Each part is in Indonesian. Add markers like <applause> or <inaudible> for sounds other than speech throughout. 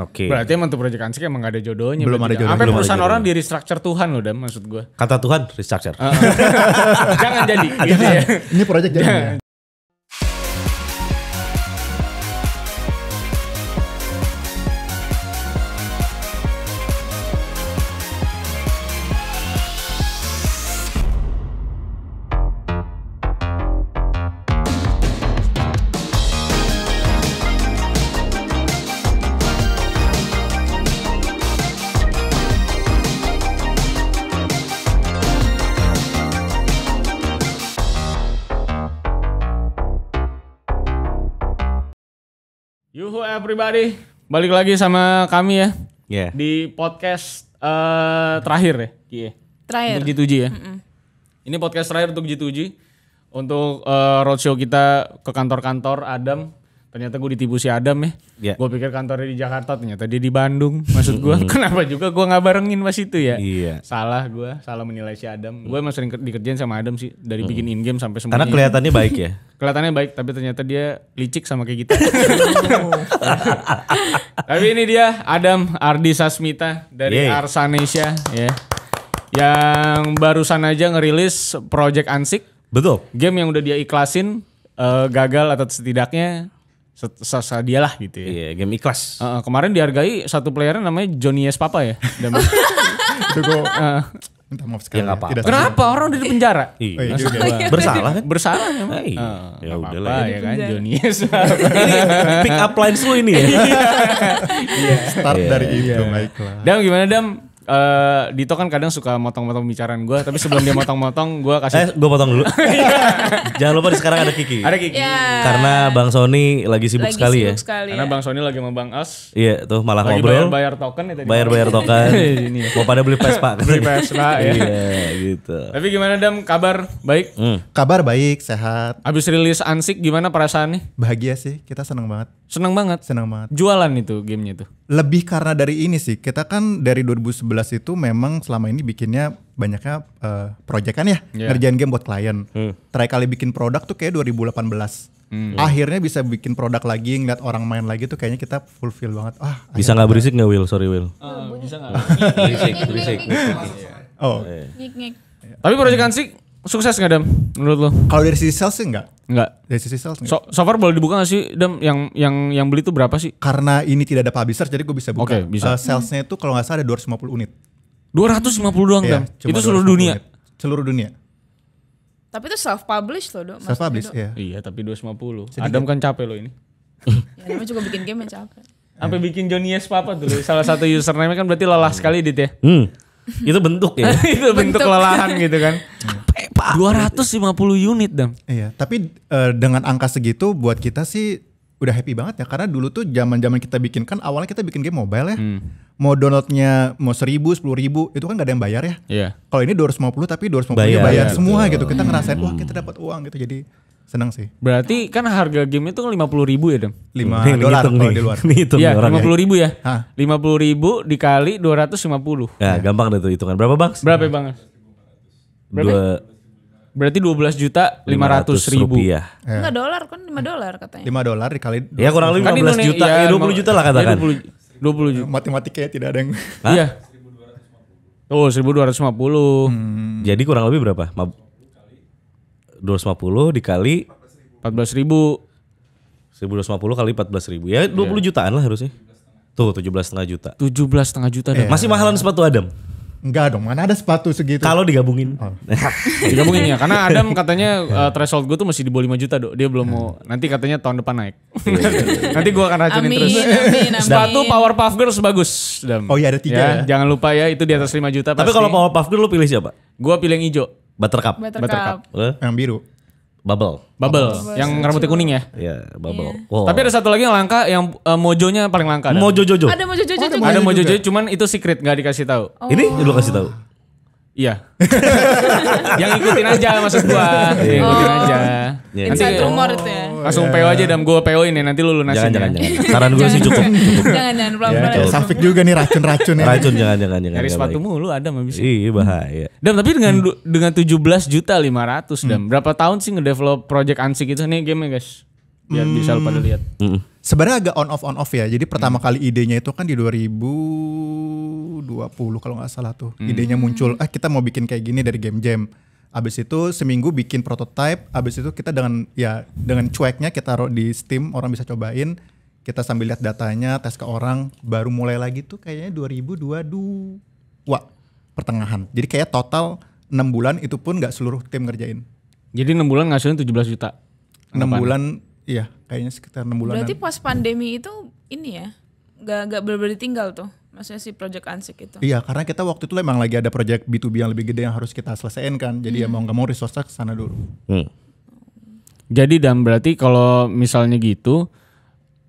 Oke. Okay. Berarti emang tuh proyek Ansik emang gak ada jodohnya. Belum ada ya? jodohnya. Sampai perusahaan orang di restructure Tuhan loh dan maksud gue. Kata Tuhan restructure. Uh, <laughs> jangan jadi. <laughs> gitu Ya. Ini proyek jadi. pribadi balik lagi sama kami ya. Yeah. Di podcast uh, terakhir ya, Kie. Terakhir. Untuk G2G ya. Mm -mm. Ini podcast terakhir untuk G2G. Untuk uh, roadshow kita ke kantor-kantor Adam. Ternyata gue ditipu si Adam ya. Yeah. Gue pikir kantornya di Jakarta, ternyata dia di Bandung. Maksud gue, kenapa juga gue gak barengin pas itu ya? Iya. Yeah. Salah gue, salah menilai si Adam. Gue masih sering dikerjain sama Adam sih dari bikin in game sampai semuanya. Karena kelihatannya baik ya. <laughs> kelihatannya baik tapi ternyata dia licik sama kayak kita. Gitu. <laughs> tapi ini dia Adam Ardi Sasmita dari yeah. Arsanesia ya. Yang barusan aja ngerilis Project Ansik. Betul. Game yang udah dia iklasin uh, gagal atau setidaknya sasa dia lah gitu ya. Iya, yeah, game ikhlas. Uh, kemarin dihargai satu playernya namanya Johnny S Papa ya. Dan, uh, <laughs> Minta maaf sekali. Ya, Apa ya. -apa. Kenapa orang udah di penjara? <laughs> Iya. Oh, iya <laughs> Bersalah kan? Bersalah memang. Iya. Ah, ya udah lah ya kan, kan iya. Joni. <laughs> ini pick up lines lu ini ya. Iya. Start iya. dari itu baiklah. Dam gimana Dam? Eh, Dito kan kadang suka motong-motong bicaraan gue, tapi sebelum dia motong-motong gue kasih. Eh, gue potong dulu. <laughs> Iya. Jangan lupa di sekarang ada Kiki. Ada Kiki. Yeah. Karena Bang Sony lagi sibuk lagi sekali ya. sibuk ya. Sekali, Karena ya. Bang Sony lagi sama Bang As. Iya, tuh malah lagi ngobrol. Bayar, bayar token ya Bayar bayar token. <laughs> Iya, ya. Mau pada beli PES pak. beli PES pak <laughs> ya. Iya gitu. Tapi gimana Dam? Kabar baik? Hmm. Kabar baik, sehat. Abis rilis Ansik gimana perasaan nih? Bahagia sih, kita seneng banget. Seneng banget. Seneng banget. Jualan itu gamenya tuh lebih karena dari ini sih kita kan dari 2011 itu memang selama ini bikinnya banyaknya uh, project kan ya yeah. ngerjain game buat klien hmm. terakhir kali bikin produk tuh kayak 2018 hmm. akhirnya bisa bikin produk lagi ngeliat orang main lagi tuh kayaknya kita fulfill banget ah oh, bisa nggak berisik nggak Will sorry Will uh, bisa nggak berisik berisik oh yeah. ngik, tapi proyekan sih sukses nggak Dam menurut lo? Kalau dari sisi sales sih nggak, nggak Dari sisi sales So, so far boleh dibuka nggak sih Dam yang yang yang beli itu berapa sih? Karena ini tidak ada publisher jadi gue bisa buka. Oke, okay, bisa. Uh, salesnya itu kalau nggak salah ada 250 unit. 250 doang iya, Itu seluruh dunia. Unit. Seluruh dunia. Tapi itu self publish loh, dong. Self publish, iya. Iya, tapi 250. Sedikit. Adam kan capek loh ini. ya, namanya juga bikin game yang capek. Sampai bikin Johnny Yes Papa dulu. Salah satu username kan berarti lelah sekali dit ya. Hmm. <laughs> itu bentuk ya <laughs> itu bentuk, kelelahan gitu kan capek pak 250 unit dam iya tapi uh, dengan angka segitu buat kita sih udah happy banget ya karena dulu tuh zaman zaman kita bikin kan awalnya kita bikin game mobile ya hmm. mau downloadnya mau seribu sepuluh ribu itu kan gak ada yang bayar ya yeah. kalau ini 250 tapi 250 bayar, bayar semua gitu kita ngerasain hmm. wah kita dapat uang gitu jadi senang sih. Berarti kan harga game itu kan lima puluh ribu ya dong? Lima dolar kalau di luar. Hitung iya, ya, ya, lima puluh ribu ya. Lima puluh ribu dikali dua ratus lima puluh. Ya gampang deh tuh hitungan. Berapa bang? Berapa bang? Dua, Berarti dua belas juta lima ratus ribu. Rupiah. Ya. Enggak dolar kan lima dolar katanya. Lima dolar dikali. Ya kurang lebih kan lima belas juta. Iya, ya, dua puluh juta lah katakan. Iya, dua puluh juta. ya tidak ada yang. Iya. Oh, lima puluh. Hmm. Jadi kurang lebih berapa? 250 dikali 14 ribu 1250 kali 14 ribu ya 20 yeah. Iya. jutaan lah harusnya tuh 17 setengah juta 17 setengah juta yeah. Iya. masih mahalan sepatu Adam Enggak dong, mana ada sepatu segitu. Kalau digabungin. Oh. <laughs> digabungin ya, karena Adam katanya uh, threshold gue tuh masih di bawah 5 juta, Dok. Dia belum mau. Nanti katanya tahun depan naik. Iya. <laughs> nanti gue akan racunin amin, terus. Amin, amin. Sepatu Power Puff Girls bagus, Adam. Oh iya ada tiga ya, ya. Jangan lupa ya, itu di atas 5 juta Tapi kalau Power Puff Girls lu pilih siapa? Gue pilih yang hijau. Buttercup. Buttercup. Buttercup. Yang biru. Bubble. Bubble. Bubble. Yang rambutnya kuning ya? Iya, Bubble. Yeah. Wow. Tapi ada satu lagi yang langka yang uh, mojonya paling langka. Mojo Jojo. Ada Mojo Jojo. Oh, ada Mojo Jojo cuman itu secret nggak dikasih tahu. Oh. Ini udah kasih tahu. Iya. <laughs> yang ikutin aja maksud gua. Iya, oh. ikutin aja. Yeah. Iya, nanti Inside rumor itu ya. Langsung PO aja dan gua PO ini nanti lu lunasin. Jangan, ya. jangan, jangan. <laughs> Saran gua sih cukup. jangan, jangan. Pelan-pelan. Ya, Safik juga nih racun-racun ya. Racun, jangan, jangan. jangan Dari sepatumu lu ada mah bisa. Iya, bahaya. Dam, tapi dengan hmm. dengan 17 juta 500, Dam. Hmm. Berapa tahun sih ngedevelop project Ansik itu nih game-nya, guys? Biar hmm. bisa lu pada lihat. Hmm. Sebenarnya agak on off on off ya. Jadi pertama hmm. kali idenya itu kan di 2000 kalau nggak salah tuh. Hmm. Idenya muncul, ah kita mau bikin kayak gini dari game jam. Abis itu seminggu bikin prototype, abis itu kita dengan ya dengan cueknya kita taruh di Steam, orang bisa cobain. Kita sambil lihat datanya, tes ke orang, baru mulai lagi tuh kayaknya 2022 Wah, pertengahan. Jadi kayak total enam bulan itu pun nggak seluruh tim ngerjain. Jadi enam bulan ngasilin 17 juta. enam bulan iya, kayaknya sekitar 6 bulan. Berarti pas pandemi itu ini ya? Gak, gak berarti tinggal tuh? Maksudnya si project ansik itu. Iya, karena kita waktu itu emang lagi ada project B2B yang lebih gede yang harus kita selesaikan kan. Jadi hmm. ya mau nggak mau resource ke sana dulu. Hmm. Jadi dan berarti kalau misalnya gitu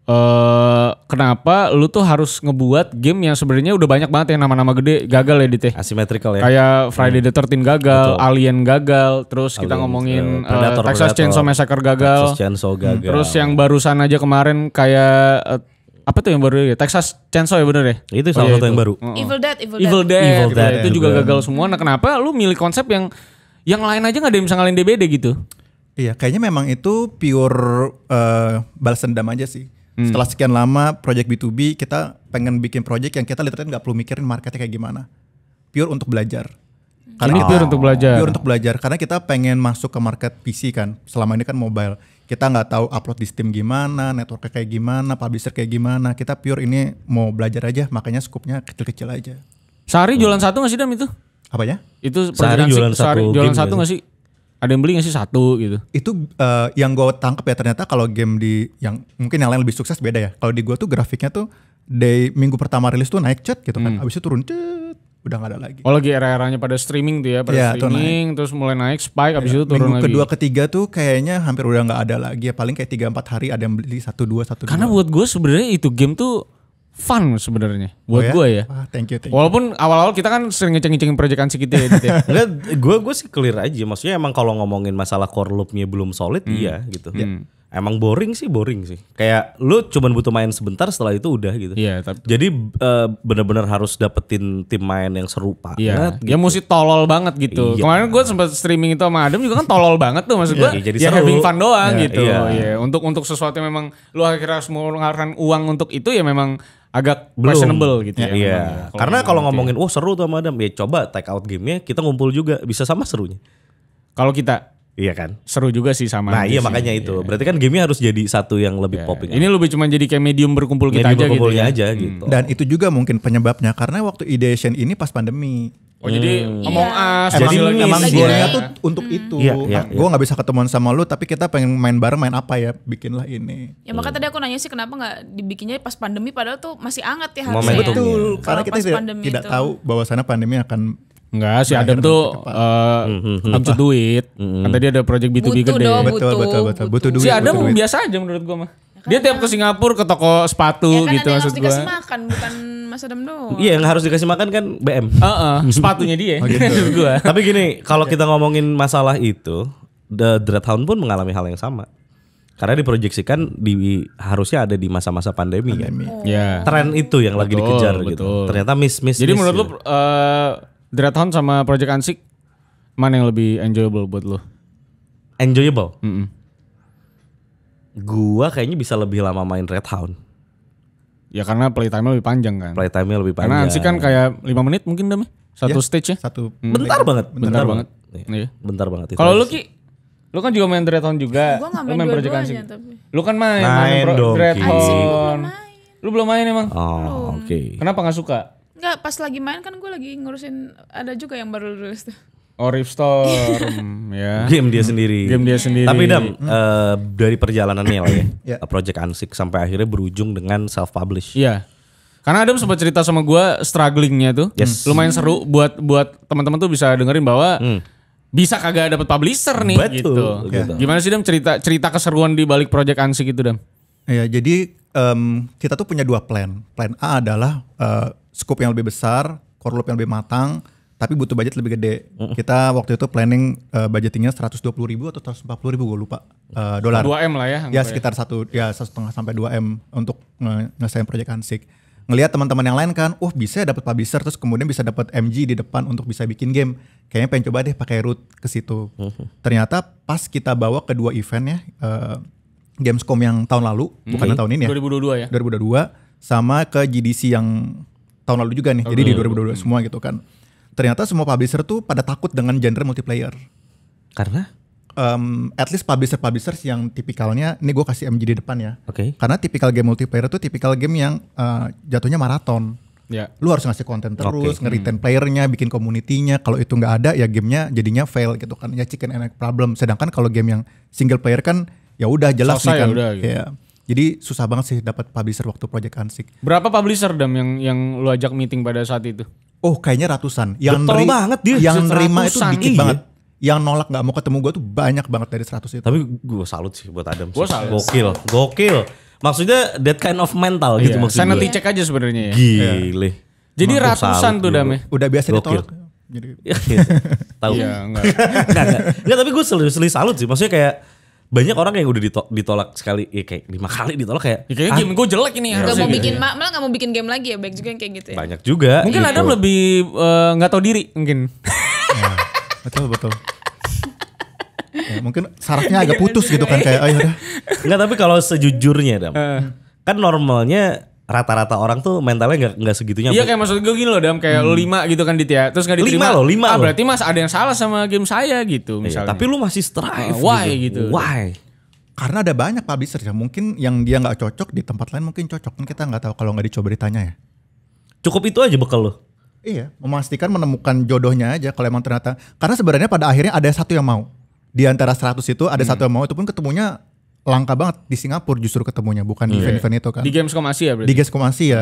eh uh, kenapa lu tuh harus ngebuat game yang sebenarnya udah banyak banget yang nama-nama gede gagal ya Dite? Asymmetrical ya. Kayak Friday the 13 gagal, Betul. Alien gagal, terus Alien, kita ngomongin uh, Predator, uh, Texas Chainsaw Massacre gagal. Chainsaw hmm, gagal. Hmm. Terus yang barusan aja kemarin kayak uh, apa tuh yang baru ya? Texas Chainsaw ya bener ya? Itu salah oh, iya, satu itu. yang baru. Oh, oh. Evil Dead, Evil Dead. Evil Dead, gitu. Evil Dead. itu juga gagal semua. Nah kenapa lu milih konsep yang yang lain aja gak ada yang bisa ngalahin DBD gitu? Iya, kayaknya memang itu pure uh, balas dendam aja sih. Hmm. Setelah sekian lama project B2B, kita pengen bikin project yang kita literally gak perlu mikirin marketnya kayak gimana. Pure untuk belajar. Karena ini kita, pure untuk belajar. Pure untuk belajar karena kita pengen masuk ke market PC kan. Selama ini kan mobile kita nggak tahu upload di Steam gimana, networknya kayak gimana, publisher kayak gimana. Kita pure ini mau belajar aja, makanya skupnya kecil-kecil aja. Sehari jualan satu nggak sih Dam itu? Apa ya? Itu sehari jualan sih, satu. Sehari jualan satu gitu. nggak sih? Ada yang beli nggak sih satu gitu? Itu uh, yang gue tangkap ya ternyata kalau game di yang mungkin yang lain lebih sukses beda ya. Kalau di gue tuh grafiknya tuh day minggu pertama rilis tuh naik cat gitu kan, hmm. abis itu turun cet udah gak ada lagi. Oh lagi era-eranya pada streaming tuh ya, pada ya, streaming terus mulai naik spike ya, abis iya, itu turun minggu lagi. kedua ketiga tuh kayaknya hampir udah gak ada lagi ya paling kayak tiga empat hari ada yang beli satu dua satu. Karena buat gue sebenarnya itu game tuh fun sebenarnya buat oh ya? gue ya. Ah, thank you, thank you. Walaupun awal-awal kita kan sering ngeceng-ngecengin proyekan sedikit ya. gitu ya. gue gue sih clear aja. Maksudnya emang kalau ngomongin masalah core loopnya belum solid, hmm. iya gitu. Ya. Hmm. Ya emang boring sih boring sih kayak lu cuman butuh main sebentar setelah itu udah gitu iya tapi jadi uh, eh, bener-bener harus dapetin tim main yang serupa iya gitu. ya mesti tolol banget gitu iya. kemarin gue sempet streaming itu sama Adam juga kan tolol banget tuh maksud iya, gue iya, jadi ya seru. having fun doang iya, gitu iya. iya. untuk untuk sesuatu yang memang lu akhirnya harus mengeluarkan uang untuk itu ya memang agak Belum. questionable gitu ya. iya. Ya, Kalo Karena kalau gitu ya. ngomongin, wah oh, seru tuh sama Adam, ya coba take out gamenya kita ngumpul juga bisa sama serunya. Kalau kita Iya kan? Seru juga sih sama. Nah iya makanya itu. Iya. Berarti kan gamenya harus jadi satu yang lebih iya. iya. popping. Ini lebih cuma jadi kayak medium berkumpul medium kita aja gitu. Ya. aja hmm. gitu. Dan itu juga mungkin penyebabnya karena waktu ideation ini pas pandemi. Oh hmm. Iya. jadi ngomong yeah. as jadi lagi, emang ya. tuh untuk hmm. itu. Yeah, iya, yeah, Gue nggak bisa ketemuan sama lu tapi kita pengen main bareng main apa ya bikinlah ini. Ya hmm. makanya tadi aku nanya sih kenapa nggak dibikinnya pas pandemi padahal tuh masih anget ya harusnya. Betul. Ya. Karena kita tidak, tidak bahwa sana pandemi akan Enggak, si nah, Adam tuh uh, butuh duit. Kan tadi ada project B2B butuh gede. Dong, butuh, betul, betul, betul. Butuh duit. Si Adam butuh duit. biasa aja menurut gua mah. Ya kan dia tiap ke Singapura ke toko sepatu ya kan gitu maksud gue. Dikasih makan bukan Mas Adam doang. Iya, yang harus dikasih makan kan BM. Heeh, uh <laughs> -uh, sepatunya dia. oh, gitu. gua. Tapi gini, kalau ya. kita ngomongin masalah itu, The Dreadhound pun mengalami hal yang sama karena diproyeksikan di harusnya ada di masa-masa pandemi, ya. pandemi. kan. Oh. Ya. Tren itu yang betul, lagi dikejar gitu. betul. gitu. Ternyata miss miss. Jadi miss, menurut ya. lu uh, Dreadhound sama Project Ansik mana yang lebih enjoyable buat lo? Enjoyable? Mm -mm. Gua kayaknya bisa lebih lama main Dreadhound. Ya karena playtime-nya lebih panjang kan. Playtime-nya lebih panjang. Karena Ansik kan kayak 5 menit mungkin demi satu ya, stage ya. Satu hmm. bentar banget, bentar, bentar banget. banget. Iya. iya. Bentar banget Kalau lu Ki Lu kan juga main Dreadhound juga. Gua main, lu main Project Ansik. Lu kan main, main, main Dreadhound. Lu belum main emang? Oh, oke. Okay. Kenapa gak suka? Enggak, pas lagi main kan gue lagi ngurusin ada juga yang baru lulus tuh. Oh Rift Storm <laughs> ya. Game dia hmm. sendiri. Game dia sendiri. Tapi Dam, hmm. uh, dari perjalanannya lah ya. <coughs> yeah. Project Ansik sampai akhirnya berujung dengan self publish. Iya. Yeah. Karena Adam sempat cerita sama gue strugglingnya tuh. Yes. Hmm. Lumayan seru buat buat teman-teman tuh bisa dengerin bahwa hmm. bisa kagak dapet publisher nih Betul. gitu. Ya. Gimana sih Dam cerita cerita keseruan di balik Project Ansik itu Dam? Ya, jadi um, kita tuh punya dua plan. Plan A adalah uh, scope yang lebih besar, core loop yang lebih matang, tapi butuh budget lebih gede. Mm. Kita waktu itu planning uh, budgetingnya 120 ribu atau 140 ribu gue lupa uh, dolar. 2 m lah ya. Ya, ya sekitar satu ya satu setengah sampai 2 m untuk uh, ngesain proyek Hansik. Ngelihat teman-teman yang lain kan, wah oh, bisa ya dapat publisher terus kemudian bisa dapat MG di depan untuk bisa bikin game. Kayaknya pengen coba deh pakai root ke situ. Mm -hmm. Ternyata pas kita bawa kedua event ya, uh, Gamescom yang tahun lalu, mm -hmm. bukan mm-hmm. tahun ini ya. 2022 ya. 2022 sama ke GDC yang tahun lalu juga nih. Okay. Jadi di 2022 hmm. semua gitu kan. Ternyata semua publisher tuh pada takut dengan genre multiplayer. Karena? Um, at least publisher publisher yang tipikalnya, ini gue kasih MG di depan ya. Oke. Okay. Karena tipikal game multiplayer tuh tipikal game yang uh, jatuhnya maraton. Ya. Yeah. Lu harus ngasih konten terus, okay. nge hmm. playernya, bikin komunitinya Kalau itu nggak ada ya gamenya jadinya fail gitu kan. Ya chicken and egg problem. Sedangkan kalau game yang single player kan ya udah jelas Sosai nih ya kan. udah, gitu. yeah. Jadi susah banget sih dapat publisher waktu Project Ansik. Berapa publisher dam yang yang lu ajak meeting pada saat itu? Oh, kayaknya ratusan. Yang Betul banget dia. Yang nerima itu dikit iya. banget. Yang nolak nggak mau ketemu gue tuh banyak banget dari 100 itu. Tapi gue salut sih buat Adam. Gue salut. Gokil, gokil. Maksudnya that kind of mental iya. gitu maksudnya. Sanity check aja sebenarnya ya. Gile. Iya. Jadi ratusan tuh dam ya? Udah biasa gokil. ditolak. Jadi <laughs> tahu. Iya, enggak. <laughs> enggak, enggak. Enggak, tapi gue selalu salut sih. Maksudnya kayak banyak orang yang udah ditolak, ditolak sekali ya kayak lima kali ditolak kayak ya, kayak ah, game gue jelek ini ya. Gak mau bikin malah gak mau bikin game lagi ya baik juga yang kayak gitu ya. Banyak juga. Mungkin gitu. Adam lebih eh, nggak uh, tahu diri mungkin. <laughs> ya, betul betul. ya, mungkin sarafnya agak putus gitu kan kayak oh udah Enggak tapi kalau sejujurnya Adam. Uh. Kan normalnya rata-rata orang tuh mentalnya nggak nggak segitunya. Iya kayak maksud gue gini loh Dam kayak hmm. lima gitu kan dit ya. Terus nggak diterima. Lima loh, lima ah, berarti mas ada yang salah sama game saya gitu iya, misalnya. tapi lu masih strive. Uh, why gitu. gitu. Why? Karena ada banyak publisher ya. Mungkin yang dia nggak cocok di tempat lain mungkin cocok. Kan kita nggak tahu kalau nggak dicoba ditanya ya. Cukup itu aja bekal lo. Iya, memastikan menemukan jodohnya aja kalau emang ternyata karena sebenarnya pada akhirnya ada satu yang mau. Di antara 100 itu ada hmm. satu yang mau itu pun ketemunya langka banget di Singapura justru ketemunya bukan di iya. event-event itu kan di games Gamescom Asia berarti di Gamescom Asia ya.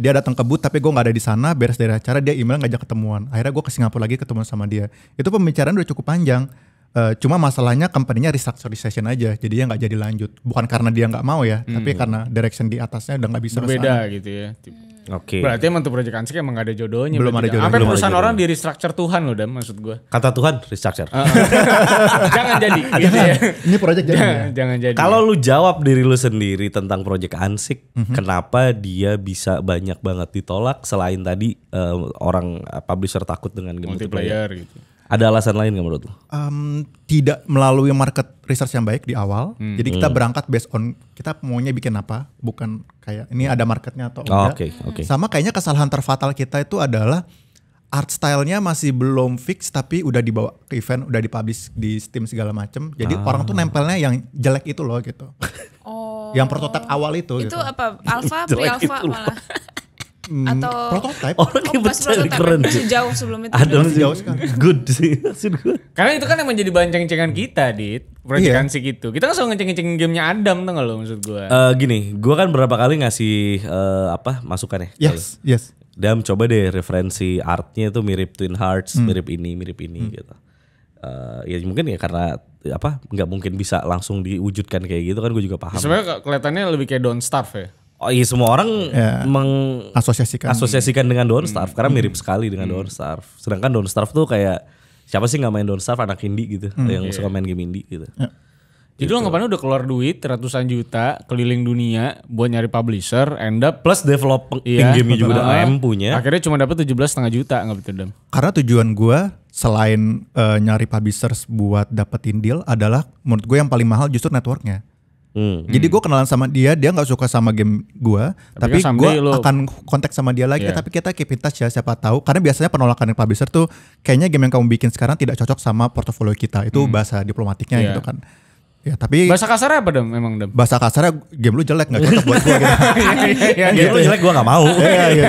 dia datang ke booth tapi gue nggak ada di sana beres dari acara dia email ngajak ketemuan akhirnya gue ke Singapura lagi ketemu sama dia itu pembicaraan udah cukup panjang Uh, cuma masalahnya company-nya restructuration aja, jadinya nggak jadi lanjut. Bukan karena dia nggak mau ya, hmm. tapi karena direction di atasnya udah nggak bisa. Berbeda gitu ya. Oke. Okay. Berarti emang tuh Project Ansik emang gak ada jodohnya. Belum ada ya? jodoh. Sampai perusahaan orang di restructure Tuhan loh, Dam, maksud gue. Kata Tuhan, restructure. Ah, ah. <laughs> jangan jadi. <laughs> Gitu ya. Ini proyek jangan. Jangan, ya. jangan jadi. Kalau lu jawab diri lu sendiri tentang proyek Ansik, mm-hmm. kenapa dia bisa banyak banget ditolak selain tadi uh, orang eh, publisher takut dengan multiplayer, multiplayer gitu. Ada alasan lain nggak menurut lo? Um, tidak melalui market research yang baik di awal. Hmm. Jadi kita hmm. berangkat based on kita maunya bikin apa, bukan kayak ini ada marketnya atau oh, enggak. Okay, okay. Sama kayaknya kesalahan terfatal kita itu adalah art stylenya masih belum fix tapi udah dibawa ke event, udah dipublish di Steam segala macem. Jadi ah. orang tuh nempelnya yang jelek itu loh gitu. Oh. yang prototipe awal itu. Itu gitu. apa? Alpha, pre-alpha <laughs> Hmm. atau prototype orang yang percaya keren sejauh sebelum itu ada jauh sekali <laughs> good sih good karena itu kan yang menjadi bahan ceng-cengan kita dit proyekan sih gitu kita kan selalu ngeceng-cengin gamenya Adam tuh lo maksud gue Eh gini gue kan berapa kali ngasih eh apa masukan ya yes yes Dam coba deh referensi artnya itu mirip Twin Hearts hmm. mirip ini mirip ini hmm. gitu Uh, ya mungkin ya karena apa nggak mungkin bisa langsung diwujudkan kayak gitu kan gue juga paham. Sebenarnya kelihatannya lebih kayak don't starve ya oh iya semua orang yeah. mengasosiasikan asosiasikan dengan Starf hmm. karena hmm. mirip sekali dengan hmm. Starf. Sedangkan Don Starf tuh kayak siapa sih nggak main Don Starf anak indie gitu hmm. yang yeah. suka main game indie gitu. Yeah. Jadi gitu. lo ngapain udah keluar duit ratusan juta keliling dunia buat nyari publisher, end up plus develop iya, game juga udah AM punya. Akhirnya cuma dapet tujuh belas setengah juta nggak betul dong? Karena tujuan gue selain uh, nyari publisher buat dapetin deal adalah menurut gue yang paling mahal justru networknya. Hmm. Jadi gue kenalan sama dia, dia nggak suka sama game gue, tapi, tapi gue akan kontak sama dia lagi. Yeah. Tapi kita keep in touch ya siapa tahu. Karena biasanya penolakan yang publisher tuh kayaknya game yang kamu bikin sekarang tidak cocok sama portofolio kita. Itu hmm. bahasa diplomatiknya yeah. gitu kan. Ya tapi bahasa kasarnya apa dong emang dem. Bahasa kasarnya game lu jelek nggak cocok buat gue. Gitu. ya, game gitu. lu jelek gue nggak mau. <laughs> Iya iya iya.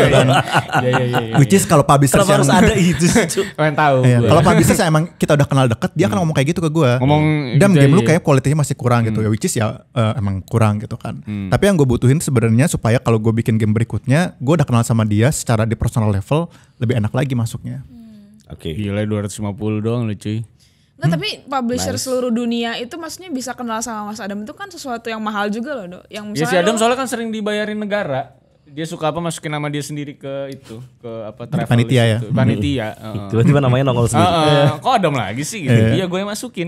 Ya, ya, ya, Which is kalau publisher yang harus ada itu. <laughs> Pengen tahu. Ya, kalau publisher sih emang kita udah kenal deket, dia akan ngomong kayak gitu ke gue. Ngomong. gitu game lu iya. kayak kualitasnya masih kurang gitu ya. Hmm. Which is ya uh, emang kurang gitu kan. Hmm. Tapi yang gue butuhin sebenarnya supaya kalau gue bikin game berikutnya, gue udah kenal sama dia secara di personal level lebih enak lagi masuknya. Hmm. Oke. Okay. Gila 250 doang lu cuy. Nggak, hmm? tapi publisher nice. seluruh dunia itu maksudnya bisa kenal sama Mas Adam itu kan sesuatu yang mahal juga loh, Dok. Yang misalnya ya, si Adam lo, soalnya kan sering dibayarin negara. Dia suka apa masukin nama dia sendiri ke itu, ke apa travel panitia ya. Itu. Panitia, uh. Tiba-tiba namanya nongol sendiri. Uh, uh, kok Adam lagi sih gitu. Iya, iya gue yang masukin.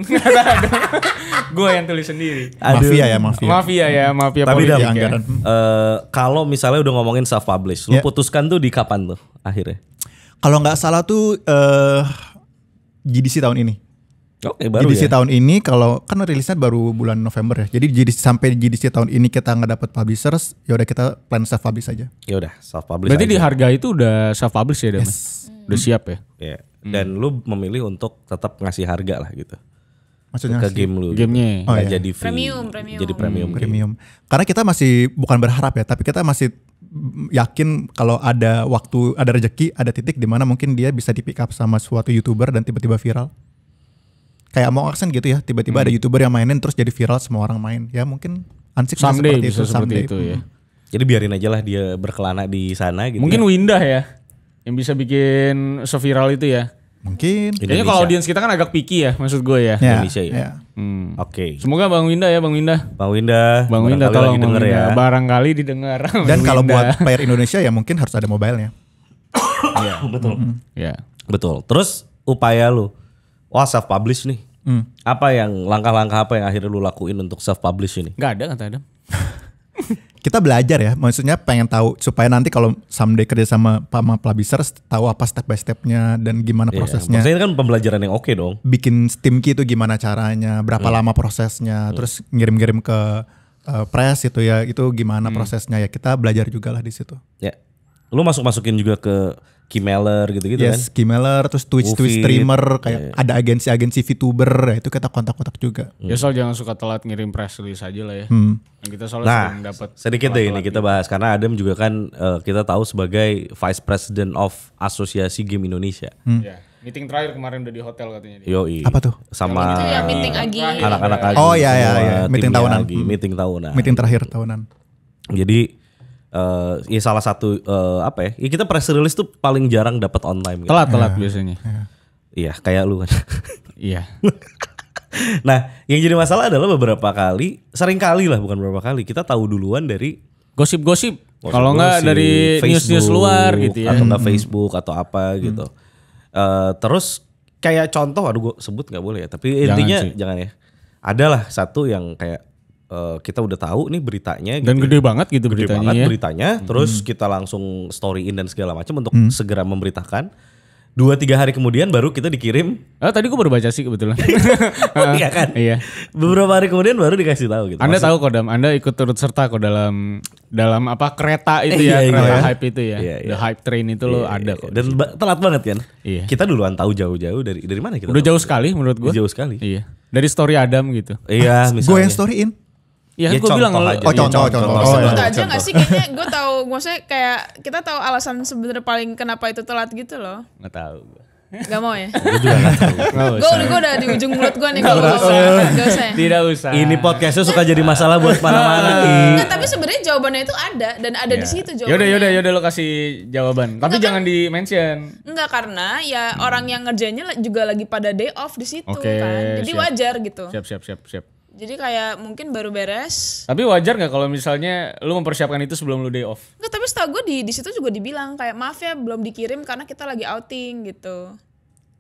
<laughs> gue yang tulis sendiri. Aduh. Mafia ya, mafia. Mafia ya, mafia Tapi politik. Tapi ya. uh, kalau misalnya udah ngomongin self publish, yeah. lu ya. putuskan tuh di kapan tuh akhirnya? Kalau nggak salah tuh eh uh, GDC tahun ini. Oke, oh, eh, okay, GDC ya. tahun ini kalau kan rilisnya baru bulan November ya. Jadi GDC sampai GDC tahun ini kita nggak dapat publishers, ya udah kita plan self publish aja. Ya udah, self publish. Berarti aja. di harga itu udah self publish ya, ya, Yes. Hmm. Udah siap ya? Iya. Yeah. Hmm. Dan lu memilih untuk tetap ngasih harga lah gitu. Maksudnya ke game lu. Gitu. Gamenya. Gitu. Oh, iya. jadi free. Premium, premium. Jadi premium. Hmm. Premium. Karena kita masih bukan berharap ya, tapi kita masih yakin kalau ada waktu, ada rezeki, ada titik di mana mungkin dia bisa di pick up sama suatu YouTuber dan tiba-tiba viral kayak Among Us kan gitu ya tiba-tiba hmm. ada youtuber yang mainin terus jadi viral semua orang main ya mungkin ansik bisa seperti bisa itu, seperti someday. itu ya hmm. jadi biarin aja lah dia berkelana di sana gitu mungkin ya. Windah ya yang bisa bikin seviral itu ya mungkin kayaknya kalau audiens kita kan agak picky ya maksud gue ya, ya Indonesia ya, ya. Hmm. oke okay. semoga bang Winda ya bang Winda bang Winda bang Winda tolong bang ya. Winda. ya barangkali didengar dan kalau buat player Indonesia ya mungkin harus ada mobilenya ya. <coughs> betul mm -hmm. ya betul terus upaya lu wah self publish nih. Hmm. Apa yang langkah-langkah apa yang akhirnya lu lakuin untuk self publish ini? Gak ada kata ada. <laughs> kita belajar ya, maksudnya pengen tahu supaya nanti kalau someday kerja sama sama publisher tahu apa step by stepnya dan gimana iya, prosesnya. maksudnya kan pembelajaran yang oke okay dong. Bikin steam key itu gimana caranya, berapa hmm. lama prosesnya, hmm. terus ngirim-ngirim ke uh, press itu ya, itu gimana hmm. prosesnya ya kita belajar juga lah di situ. Ya, lu masuk masukin juga ke Kimeller gitu-gitu yes, kan. Kimeller terus Twitch Twitch streamer kayak yeah. ada agensi-agensi VTuber ya itu kita kontak-kontak juga. Hmm. Ya soal jangan suka telat ngirim press release aja lah ya. Hmm. Kita soalnya nah, sering dapat sedikit deh ini kita gitu. bahas karena Adam juga kan uh, kita tahu sebagai Vice President of Asosiasi Game Indonesia. Hmm. Yeah. Meeting terakhir kemarin udah di hotel katanya. Dia. Yoi. Apa tuh? Sama anak ya, Anak-anak Oh iya iya iya, meeting tahunan. Hmm. meeting tahunan. Meeting terakhir tahunan. Jadi uh, ya salah satu uh, apa ya, ya kita press release tuh paling jarang dapat online gitu. telat telat yeah. biasanya iya yeah, kayak lu kan iya <laughs> nah yang jadi masalah adalah beberapa kali sering kali lah bukan beberapa kali kita tahu duluan dari gosip-gosip kalau nggak dari news-news luar gitu ya atau nggak hmm. Facebook atau apa gitu hmm. uh, terus kayak contoh aduh gue sebut nggak boleh ya tapi intinya sih. jangan ya adalah satu yang kayak uh, kita udah tahu nih beritanya dan gitu. Ya. gede banget gitu gede beritanya banget ya. beritanya hmm. terus kita langsung story in dan segala macam untuk hmm. segera memberitakan dua tiga hari kemudian baru kita dikirim ah oh, tadi gue baru baca sih kebetulan <laughs> oh, iya kan iya beberapa hari kemudian baru dikasih tahu gitu anda Maksud... tahu kodam anda ikut turut serta kok dalam dalam apa kereta itu ya iya, iya kereta iya. hype itu ya iya, iya. the hype train itu iya, lo ada iya, iya. kok dan ba telat banget kan iya. kita duluan tahu jauh-jauh dari dari mana kita udah tahu jauh sekali menurut gue jauh sekali iya dari story Adam gitu iya gue yang story in. Ya, ya gue bilang aja. Oh, contoh, ya, contoh, contoh. contoh. Oh, ya. aja gak sih kayaknya gue tahu maksudnya kayak kita tahu alasan sebenarnya paling kenapa itu telat gitu loh. Gak tahu Gak mau ya? gue <laughs> udah, gue udah di ujung mulut gue nih. Gak, gak, usah. usah. Tidak usah. Ini podcastnya suka jadi masalah buat mana-mana. nah, tapi sebenarnya jawabannya itu ada dan ada ya. di situ jawabannya. Yaudah, yaudah, yaudah lo kasih jawaban. Tapi enggak, jangan kan, di mention. Enggak karena ya hmm. orang yang ngerjainnya juga lagi pada day off di situ okay, kan. Jadi siap. wajar gitu. Siap, siap, siap, siap. Jadi kayak mungkin baru beres. Tapi wajar nggak kalau misalnya lu mempersiapkan itu sebelum lu day off? Enggak, tapi setahu gue di di situ juga dibilang kayak maaf ya belum dikirim karena kita lagi outing gitu.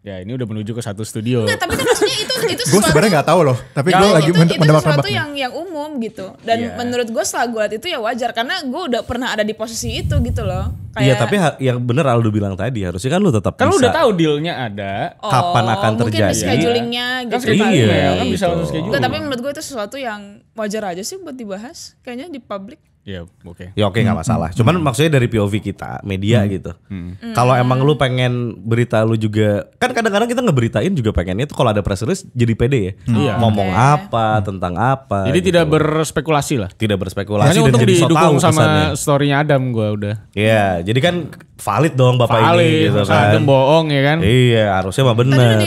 Ya ini udah menuju ke satu studio. Enggak, tapi kan maksudnya itu itu gue sebenarnya nggak tahu loh, tapi gue lagi itu, itu sesuatu yang yang umum gitu. Dan yeah. menurut gue setelah gue liat itu ya wajar karena gue udah pernah ada di posisi itu gitu loh. Iya tapi yang bener Aldo bilang tadi harusnya kan lu tetap kan bisa. Kan lu udah tahu dealnya ada. Oh, kapan akan terjadi. Mungkin schedulingnya kan gitu. Kan iya, kan bisa gitu. langsung iya. schedule. Enggak, tapi menurut gue itu sesuatu yang wajar aja sih buat dibahas. Kayaknya di publik. Iya, ya, oke. Okay. Ya oke okay, nggak -hmm. masalah. Cuman -hmm. maksudnya dari POV kita, media -hmm. gitu. Hmm. Kalau emang lu pengen berita lu juga kan kadang-kadang kita ngeberitain juga pengen itu kalau ada press release jadi pede ya. Hmm. Iya. Ngomong okay. Iya. apa, tentang apa. Jadi gitu. tidak berspekulasi lah. Tidak berspekulasi Hanya itu jadi didukung sama storynya Adam gue udah. Iya, jadi kan valid dong Bapak valid, ini gitu kan. Adam bohong ya kan. Iya, harusnya mah benar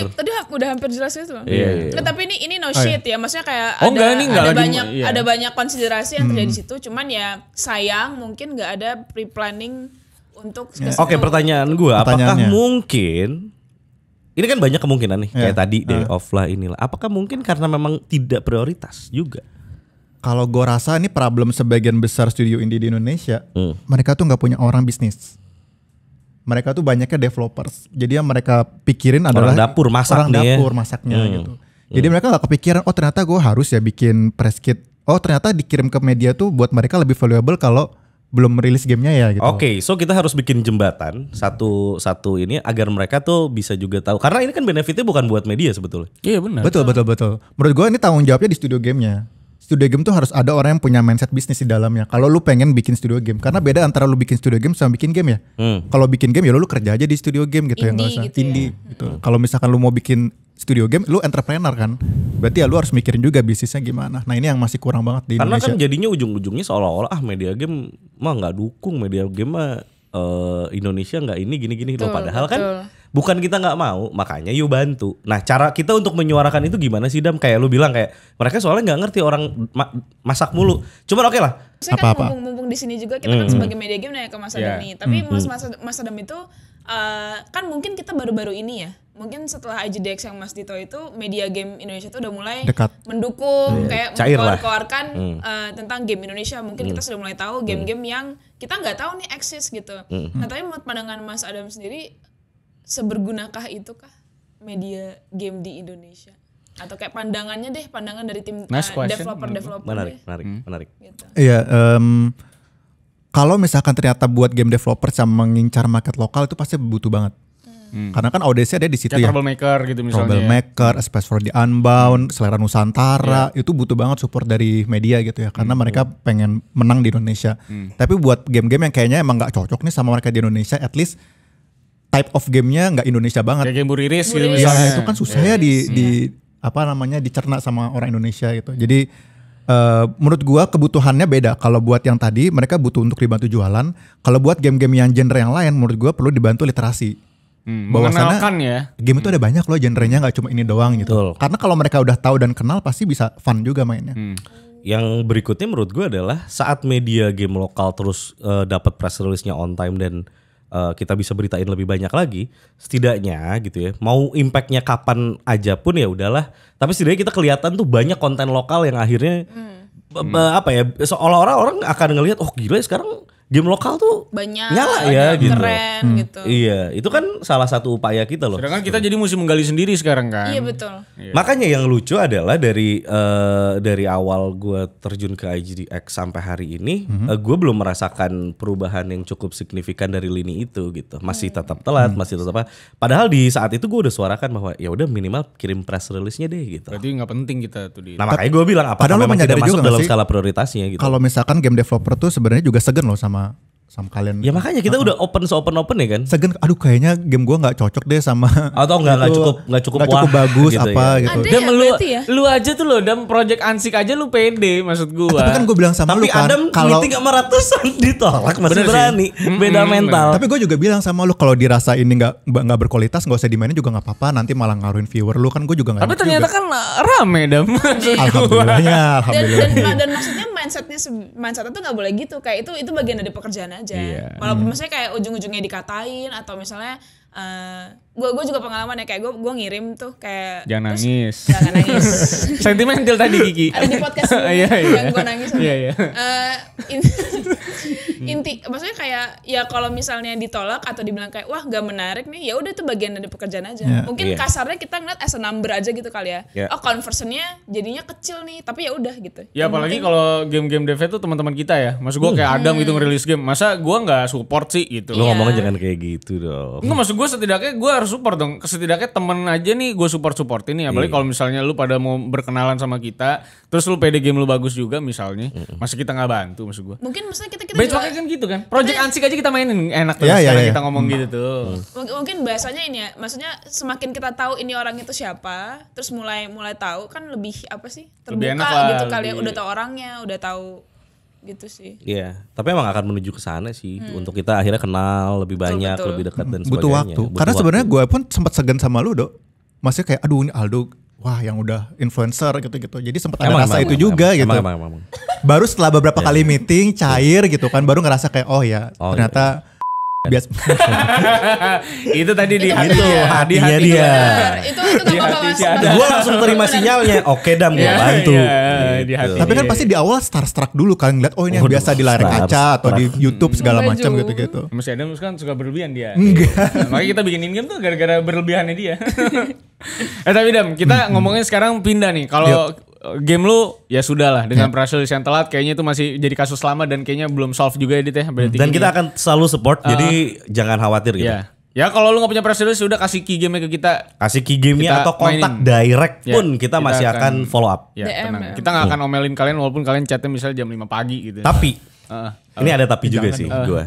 udah hampir jelas itu loh. Iya. Yeah, iya. Tapi ini ini no oh, iya. shit ya, maksudnya kayak oh, ada, enggak, ini enggak ada lagi, banyak iya. ada banyak konsiderasi yang terjadi hmm. di situ. Cuman ya sayang mungkin nggak ada pre planning untuk. Yeah. Ya. Oke okay, pertanyaan gue, apakah mungkin ini kan banyak kemungkinan nih yeah. kayak tadi deh uh. offline inilah. Apakah mungkin karena memang tidak prioritas juga? Kalau gue rasa ini problem sebagian besar studio indie di Indonesia, hmm. mereka tuh nggak punya orang bisnis mereka tuh banyaknya developers. Jadi yang mereka pikirin adalah orang dapur masak orang nih dapur ya. masaknya hmm. gitu. Hmm. Jadi hmm. mereka gak kepikiran, oh ternyata gue harus ya bikin press kit. Oh ternyata dikirim ke media tuh buat mereka lebih valuable kalau belum merilis gamenya ya gitu. Oke, okay, so kita harus bikin jembatan satu satu ini agar mereka tuh bisa juga tahu. Karena ini kan benefitnya bukan buat media sebetulnya. Iya benar. Betul betul betul. Menurut gue ini tanggung jawabnya di studio gamenya studio game tuh harus ada orang yang punya mindset bisnis di dalamnya. Kalau lu pengen bikin studio game, karena beda antara lu bikin studio game sama bikin game ya. Hmm. Kalau bikin game ya lu, kerja aja di studio game gitu ya, indie ya nggak usah gitu Ya. Hmm. Gitu. Hmm. Kalau misalkan lu mau bikin studio game, lu entrepreneur kan. Berarti ya lu harus mikirin juga bisnisnya gimana. Nah ini yang masih kurang banget di karena kan Indonesia. Karena kan jadinya ujung-ujungnya seolah-olah ah media game mah nggak dukung media game mah uh, Indonesia nggak ini gini-gini loh padahal kan betul. kan bukan kita nggak mau makanya yuk bantu nah cara kita untuk menyuarakan itu gimana sih dam kayak lu bilang kayak mereka soalnya nggak ngerti orang ma masak mulu cuman oke okay lah saya apa -apa. kan mumpung di sini juga kita kan -hmm. kan sebagai media game nanya ke masa yeah. tapi mm -hmm. Mas Mas Mas itu uh, kan mungkin kita baru-baru ini ya mungkin setelah IGDX yang Mas Dito itu media game Indonesia itu udah mulai Dekat. mendukung yeah. Hmm. kayak mengeluarkan hmm. uh, tentang game Indonesia mungkin hmm. kita sudah mulai tahu game-game yang kita nggak tahu nih eksis gitu. Hmm. Nah tapi menurut pandangan Mas Adam sendiri sebergunakah itu kah media game di Indonesia? Atau kayak pandangannya deh, pandangan dari tim nice eh, developer developer menarik, deh. menarik, hmm. menarik. Gitu. Iya. Um, kalau misalkan ternyata buat game developer sama mengincar market lokal itu pasti butuh banget. Hmm. Karena kan audiensnya ada di situ Kayak ya. Troublemaker gitu misalnya. Troublemaker, ya. Space for the Unbound, Selera Nusantara, yeah. itu butuh banget support dari media gitu ya. Karena hmm. mereka pengen menang di Indonesia. Hmm. Tapi buat game-game yang kayaknya emang nggak cocok nih sama mereka di Indonesia, at least type of gamenya nggak Indonesia banget. Kayak game Buriris gitu iya, misalnya. Ya, itu kan susah yeah. ya iya. di, hmm. di apa namanya dicerna sama orang Indonesia gitu. Jadi Uh, menurut gua kebutuhannya beda. Kalau buat yang tadi mereka butuh untuk dibantu jualan. Kalau buat game-game yang genre yang lain, menurut gua perlu dibantu literasi. Hmm, bahwasannya ya. Game itu ada hmm. banyak loh genrenya nggak cuma ini doang gitu. Betul. Karena kalau mereka udah tahu dan kenal pasti bisa fun juga mainnya. Hmm. Yang berikutnya menurut gue adalah saat media game lokal terus uh, dapat press release-nya on time dan uh, kita bisa beritain lebih banyak lagi, setidaknya gitu ya. Mau impactnya kapan aja pun ya udahlah. Tapi setidaknya kita kelihatan tuh banyak konten lokal yang akhirnya hmm. apa ya seolah-olah orang akan ngelihat oh gila ya, sekarang game lokal tuh banyak nyala ya gitu. Keren hmm. gitu. Iya, itu kan salah satu upaya kita loh. Sedangkan kita jadi mesti menggali sendiri sekarang kan. Iya betul. Iya. Makanya yang lucu adalah dari uh, dari awal gue terjun ke IGDX sampai hari ini, mm -hmm. uh, eh, gue belum merasakan perubahan yang cukup signifikan dari lini itu gitu. Masih hmm. tetap telat, hmm. masih tetap apa. Padahal di saat itu gue udah suarakan bahwa ya udah minimal kirim press release-nya deh gitu. Berarti nggak penting kita tuh di. Nah makanya gue bilang apa? Padahal memang tidak masuk dalam sih, skala prioritasnya gitu. Kalau misalkan game developer tuh sebenarnya juga segan loh sama ma sama kalian. Ya makanya kita udah open so open open ya kan. Segen, aduh kayaknya game gua nggak cocok deh sama. Atau nggak nggak cukup nggak cukup, gak cukup bagus gitu apa ya. gitu. Dan ya, lu, ya? lu aja tuh loh Dam project ansik aja lu pede maksud gua. Tapi kan gua bilang sama Tapi lu kan. Adam kalau meeting sama ratusan <laughs> ditolak masih Bener berani. Sih. Beda hmm mental. Tapi gua juga bilang sama lu kalau dirasa ini nggak nggak berkualitas nggak usah dimainin juga nggak apa-apa. Nanti malah ngaruhin viewer lu kan gua juga nggak. Tapi ternyata juga. kan uh, rame Dam. <laughs> Alhamdulillah. Dan, dan, dan, dan maksudnya mindsetnya mindsetnya tuh nggak boleh gitu kayak itu itu bagian dari pekerjaan aja aja. Yeah. Walaupun yeah. maksudnya kayak ujung-ujungnya dikatain atau misalnya uh, gue gue juga pengalaman ya kayak gue gue ngirim tuh kayak jangan terus, nangis jangan nangis <laughs> sentimental tadi gigi ada di podcast <laughs> ini yeah, iya. yang gue nangis yeah, yeah. Uh, in, <laughs> inti maksudnya kayak ya kalau misalnya ditolak atau dibilang kayak wah gak menarik nih ya udah itu bagian dari pekerjaan aja yeah. mungkin yeah. kasarnya kita ngeliat as a number aja gitu kali ya yeah. oh conversionnya jadinya kecil nih tapi ya udah gitu ya apalagi kalau game-game dev tuh teman-teman kita ya maksud gue kayak hmm. Adam hmm. gitu ngerilis game masa gue nggak support sih gitu lo yeah. ngomongnya jangan kayak gitu dong nggak maksud gue setidaknya gue harus harus support dong. Setidaknya temen aja nih gue support support ini. Apalagi iya. kalau misalnya lu pada mau berkenalan sama kita, terus lu pede game lu bagus juga misalnya, mm. masa kita nggak bantu maksud gue? Mungkin maksudnya kita kita. Benchmarknya kan gitu kan. Project iya. ansik aja kita mainin enak tuh. Yeah, kita ngomong gitu hmm. tuh. Mungkin bahasanya ini ya, maksudnya semakin kita tahu ini orang itu siapa, terus mulai mulai tahu kan lebih apa sih terbuka gitu kali ya. Udah tahu orangnya, udah tahu gitu sih. Iya, yeah. tapi emang akan menuju ke sana sih hmm. untuk kita akhirnya kenal lebih banyak, betul, lebih dekat dan sebagainya. Butuh waktu. Butuh Karena sebenarnya gue pun sempat segan sama lu, Dok. Masih kayak aduh ini Aldo wah yang udah influencer gitu-gitu. Jadi sempat ada rasa emang, itu emang, juga emang, gitu. Emang, emang, emang. Baru setelah beberapa iya, kali iya. meeting cair gitu kan baru ngerasa kayak oh ya oh, iya, ternyata iya kan. Bias <laughs> itu tadi di hati itu hati dia. Itu itu di hati langsung terima sinyalnya. Oke, Dam, gua iya, bantu. Iya, gitu. Tapi kan pasti di awal starstruck dulu kan ngeliat oh ini yang biasa di layar kaca atau di YouTube segala macam gitu-gitu. Masih ada kan suka berlebihan dia. Enggak. Nah, makanya kita bikin game tuh gara-gara berlebihannya dia. <laughs> eh tapi Dam, kita ngomongin sekarang pindah nih. Kalau game lu ya sudah lah dengan yeah. yang telat kayaknya itu masih jadi kasus lama dan kayaknya belum solve juga edit ya. Hmm. Dan kita akan selalu support uh, jadi jangan khawatir gitu. Yeah. Ya kalau lu gak punya press ya release udah kasih key game ke kita. Kasih key gamenya atau kontak mainin. direct ya, pun ya, kita, kita masih akan, follow up. Ya, DM, tenang. Ya. Kita gak iya. akan omelin kalian walaupun kalian chatnya misalnya jam 5 pagi gitu. Tapi uh, uh, ini ada tapi juga sih uh, gue.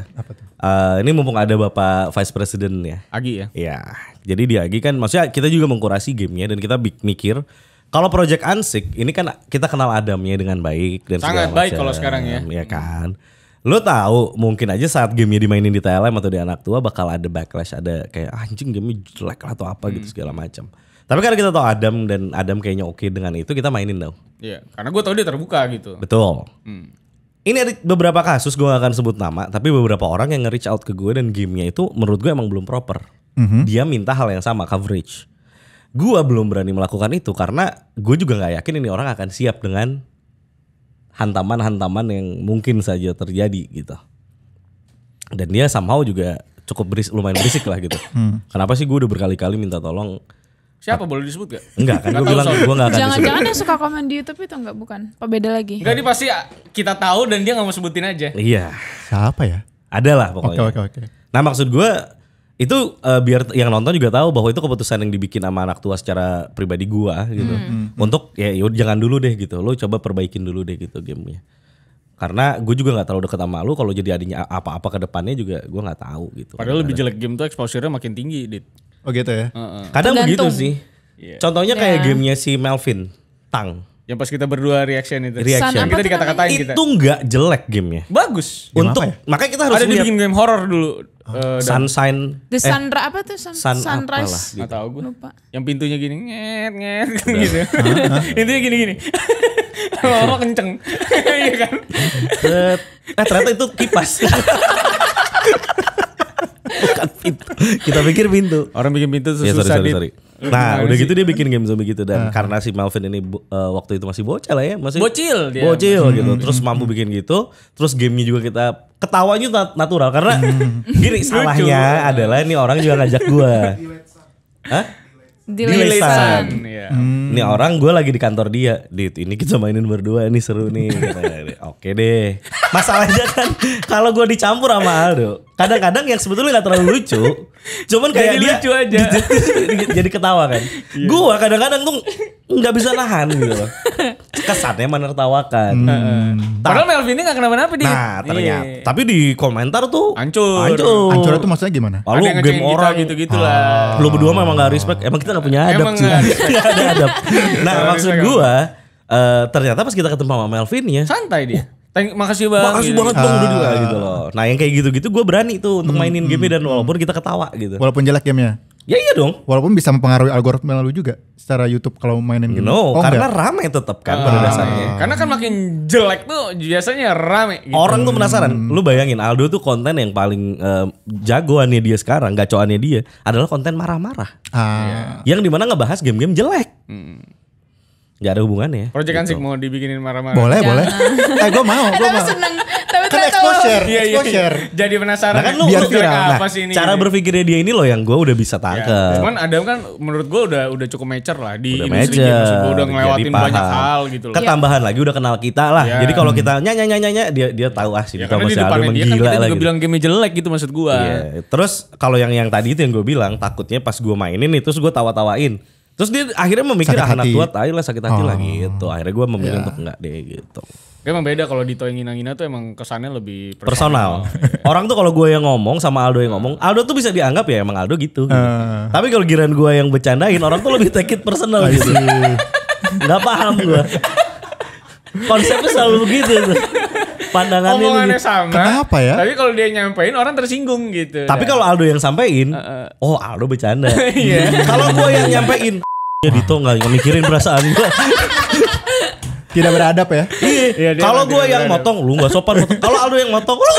Uh, ini mumpung ada Bapak Vice President ya. Agi ya. Iya. Jadi di Agi kan maksudnya kita juga mengkurasi game-nya dan kita mikir kalau Project Ansik ini kan kita kenal Adamnya dengan baik dan sangat baik kalau sekarang ya. Iya kan. Lo tahu mungkin aja saat gamenya dimainin di TLM atau di anak tua bakal ada backlash, ada kayak ah, anjing game jelek atau apa gitu hmm. gitu segala macam. Tapi karena kita tahu Adam dan Adam kayaknya oke dengan itu kita mainin dong. Iya, karena gue tahu dia terbuka gitu. Betul. Hmm. Ini ada beberapa kasus gue gak akan sebut nama, tapi beberapa orang yang nge-reach out ke gue dan gamenya itu menurut gue emang belum proper. Mm -hmm. Dia minta hal yang sama coverage. Gua belum berani melakukan itu karena gue juga nggak yakin ini orang akan siap dengan hantaman-hantaman yang mungkin saja terjadi gitu. Dan dia somehow juga cukup beris, lumayan berisik lah gitu. Hmm. Kenapa sih gue udah berkali-kali minta tolong Siapa boleh disebut gak? Enggak kan gue bilang gue gak akan Jangan-jangan dia suka komen di Youtube itu enggak bukan? Apa beda lagi? Enggak ini pasti kita tahu dan dia gak mau sebutin aja. Iya. Siapa ya? Ada lah pokoknya. Oke oke oke. Nah maksud gue itu uh, biar yang nonton juga tahu bahwa itu keputusan yang dibikin sama anak tua secara pribadi gua gitu hmm. hmm. hmm. untuk ya yaudah jangan dulu deh gitu lo coba perbaikin dulu deh gitu gamenya karena gue juga nggak terlalu deket sama lu kalau jadi adiknya apa-apa ke depannya juga gue nggak tahu gitu padahal lebih jelek game tuh exposure-nya makin tinggi dit oh gitu ya uh -uh. kadang Tergantung. begitu sih yeah. contohnya yeah. kayak ya. gamenya si Melvin Tang yang pas kita berdua reaction itu. Reaction. Sun, kita dikata-katain kita. Itu nggak jelek gamenya. Bagus. Game Untuk ya? makanya kita harus Ada dibikin game horror dulu. Uh, Sunshine. The eh, Sunra apa tuh? Sun, sun Sunrise. Gitu. Gak tau gue. Lupa. Yang pintunya gini. Nget, nget. <laughs> gitu. Intinya gini-gini. lama <laughs> kenceng. <laughs> Iya kan? Eh, eh ternyata itu kipas kita pikir pintu. Orang bikin pintu susah. Ya, sorry, sorry, sorry. Nah, nah udah gitu dia bikin game zombie gitu dan nah. karena si Malvin ini uh, waktu itu masih bocah lah ya, masih bocil dia. Bocil gitu. hmm. gitu. Terus mampu bikin gitu, terus gamenya juga kita ketawanya gitu natural karena hmm. gini salahnya adalah ini orang juga ngajak gua. Hah? di delay Di sun. Yeah. Hmm. Ini orang gue lagi di kantor dia, dit ini kita mainin berdua ini seru nih. <laughs> Oke deh. Masalahnya kan kalau gue dicampur sama Aldo, kadang-kadang yang sebetulnya gak terlalu lucu, cuman kayak jadi dia lucu aja. <laughs> jadi ketawa kan. Yeah. Gue kadang-kadang tuh nggak bisa nahan gitu <laughs> kesannya menertawakan. Hmm. Padahal Melvin ini gak kenapa-napa di. Nah ternyata. Iya. Tapi di komentar tuh. Hancur. Hancur. Hancur itu maksudnya gimana? Lalu Ada game orang. Gitu-gitu lah. Ah. Lu berdua memang gak respect. Emang kita gak punya adab. Emang gak <laughs> ada adab. Nah maksud gue. Uh, ternyata pas kita ketemu sama Melvin ya. Santai dia. Uh, Thank, makasih bang. Makasih gitu. banget bang udah ah. gitu loh. Nah yang kayak gitu-gitu gue berani tuh untuk hmm, mainin hmm, game dan walaupun hmm. kita ketawa gitu. Walaupun jelek gamenya. Ya iya dong. Walaupun bisa mempengaruhi algoritma lalu juga secara YouTube kalau mainin gitu. No, oh, karena enggak? rame tetap kan ah. pada dasarnya. Karena kan makin jelek tuh biasanya rame. Gitu. Orang tuh penasaran. Hmm. Lu bayangin Aldo tuh konten yang paling uh, jagoannya dia sekarang, gacoannya dia adalah konten marah-marah. Ah. Iya. Yang dimana ngebahas game-game jelek. Hmm. Gak ada hubungannya. Proyekan gitu. Ansik mau dibikinin marah-marah. Boleh, Jangan. boleh. <laughs> eh, gue mau. Gue mau. Seneng tapi kan exposure, iya, iya, iya. exposure. Jadi penasaran. Nah, kan lu, biar viral. Nah, apa sih ini? Cara berpikirnya dia ini loh yang gue udah bisa iya. tangkep. Ya, cuman Adam kan menurut gue udah udah cukup mature lah di udah industri Gue udah ngelewatin banyak hal gitu loh. Ketambahan ya. lagi udah kenal kita lah. Ya. Jadi kalau hmm. kita nyanyi-nyanyi-nyanyi dia dia tahu ah sih ya, kan kita masih ada menggila kan lah. Gitu. bilang game jelek gitu maksud gue. Iya. Terus kalau yang yang tadi itu yang gue bilang takutnya pas gue mainin itu gue tawa-tawain Terus dia akhirnya memikir ah anak tua tai lah sakit hati oh. lah gitu. Akhirnya gue memilih yeah. untuk enggak deh gitu. Emang beda kalau Dito yang ngina-ngina tuh emang kesannya lebih personal. personal. <laughs> Orang tuh kalau gue yang ngomong sama Aldo yang ngomong, Aldo tuh bisa dianggap ya emang Aldo gitu. gitu. Ah. Tapi kalau giran gue yang bercandain, orang tuh lebih take it personal gitu. Gak paham gue. Konsepnya selalu begitu tuh. Pandangan omongannya gitu. sama. Kenapa ya? Tapi kalau dia nyampein orang tersinggung gitu. Tapi kalau Aldo yang sampein, eh, eh. oh Aldo bercanda. <laughs> Iya. <laughs> kalau gue yang nyampein, ya Dito nggak mikirin perasaan gue. <laughs> Tidak beradab ya. Iya. Kalau gue yang motong, lu nggak sopan Kalau Aldo yang motong, lu.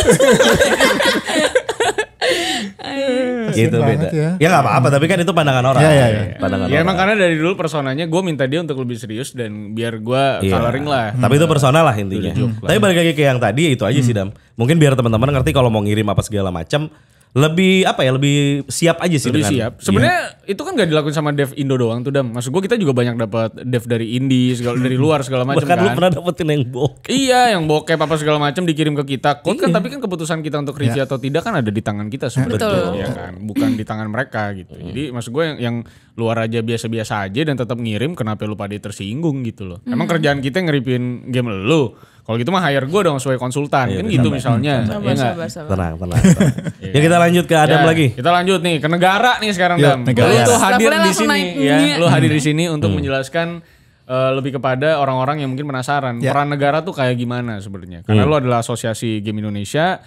Iya itu beda. Ya, ya apa-apa, tapi kan itu pandangan orang. Ya, ya, ya. Pandangan ya orang. emang karena dari dulu personanya gue minta dia untuk lebih serius dan biar gue ya. coloring lah. Tapi itu personal lah intinya. Tapi balik lagi ke yang tadi itu aja hmm. sih Dam. Mungkin biar teman-teman ngerti kalau mau ngirim apa segala macam lebih apa ya lebih siap aja sih lebih dengan, siap sebenarnya yeah. itu kan gak dilakukan sama dev Indo doang tuh dam maksud gue kita juga banyak dapat dev dari indie segala dari luar segala macam kan lu pernah dapetin yang bokep iya yang bokep apa segala macam dikirim ke kita kok kan iya. tapi kan keputusan kita untuk review yeah. atau tidak kan ada di tangan kita sebenarnya ya Betul. ya kan bukan di tangan mereka gitu iya. jadi maksud gue yang, yang luar aja biasa-biasa aja dan tetap ngirim kenapa lu pada tersinggung gitu loh hmm. emang kerjaan kita ngeripin game lu kalau gitu mah hire gue dong sesuai konsultan. Iya, kan gitu sabar. misalnya. Sabar, ya sabar, Tenang, tenang. <laughs> ya kita lanjut ke Adam ya, lagi. Kita lanjut nih ke negara nih sekarang Yo, iya, Dam. Negara. Lu tuh hadir di sini ya. Lu hadir di sini untuk hmm. menjelaskan uh, lebih kepada orang-orang yang mungkin penasaran ya. peran negara tuh kayak gimana sebenarnya. Karena hmm. lu adalah asosiasi game Indonesia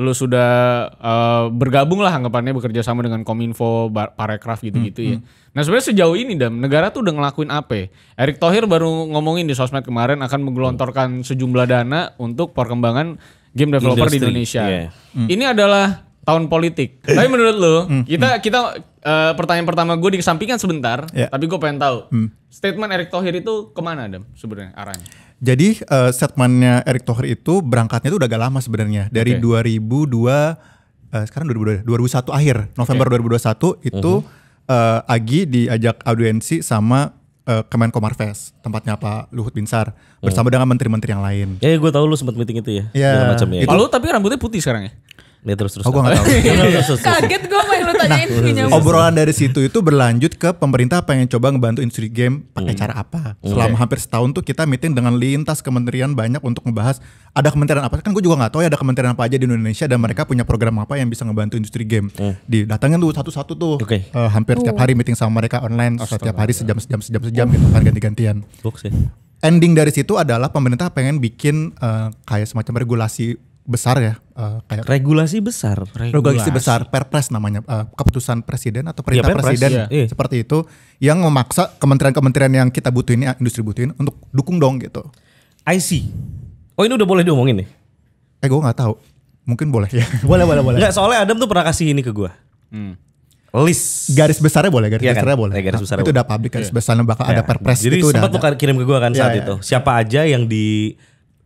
lu sudah uh, bergabung lah anggapannya bekerja sama dengan Kominfo, Parekraf gitu-gitu ya. hmm, ya. Hmm. Nah sebenarnya sejauh ini dam negara tuh udah ngelakuin apa? Ya? Erick Thohir baru ngomongin di sosmed kemarin akan menggelontorkan sejumlah dana untuk perkembangan game developer Industry, di Indonesia. Yeah. Hmm. Ini adalah tahun politik. Tapi menurut lu hmm, kita hmm. kita uh, pertanyaan pertama gue dikesampingkan sebentar, yeah. tapi gue pengen tahu hmm. statement Erick Thohir itu kemana dam sebenarnya arahnya? Jadi uh, statementnya Erick Thohir itu berangkatnya itu udah agak lama sebenarnya dari okay. 2002 uh, sekarang 2002, 2001 akhir November okay. 2021 itu uh -huh. uh, Agi diajak audiensi sama uh, eh, Kemenko Marves tempatnya Pak Luhut Binsar bersama uh mhm. -huh. dengan menteri-menteri yang lain. Ya, ya gue tau lu sempat meeting itu ya. Iya. Yeah, macam ya. Lalu tapi rambutnya putih sekarang ya. Ya terus terus. Oh, gue gak tahu. <laughs> <laughs> Kaget gue main lu tanyain nah, Obrolan dari situ itu berlanjut ke pemerintah pengen coba ngebantu industri game pakai hmm. cara apa. Hmm. Selama hampir setahun tuh kita meeting dengan lintas kementerian banyak untuk membahas ada kementerian apa. Kan gue juga nggak tahu ya ada kementerian apa aja di Indonesia dan mereka punya program apa yang bisa ngebantu industri game. Hmm. Didatangin tuh satu-satu tuh. Okay. Uh, eh, hampir setiap oh. hari meeting sama mereka online oh, setiap hari sejam sejam sejam sejam uh. gitu kan ganti-gantian. Ya. Ending dari situ adalah pemerintah pengen bikin uh, kayak semacam regulasi besar ya uh, kayak regulasi besar regulasi, regulasi besar perpres namanya uh, keputusan presiden atau perintah ya, perpres, presiden ya. seperti itu yang memaksa kementerian-kementerian yang kita butuhin industri butuhin untuk dukung dong gitu I see oh ini udah boleh diomongin nih eh gue nggak tahu mungkin boleh ya <laughs> boleh boleh boleh nggak soalnya Adam tuh pernah kasih ini ke gue hmm. list garis besarnya boleh garis ya, besarnya boleh ya, garis besarnya nah, itu udah publik garis iya. besarnya bakal ya. ada iya. perpres jadi itu sempat tuh kirim ke gue kan saat ya, itu siapa aja yang di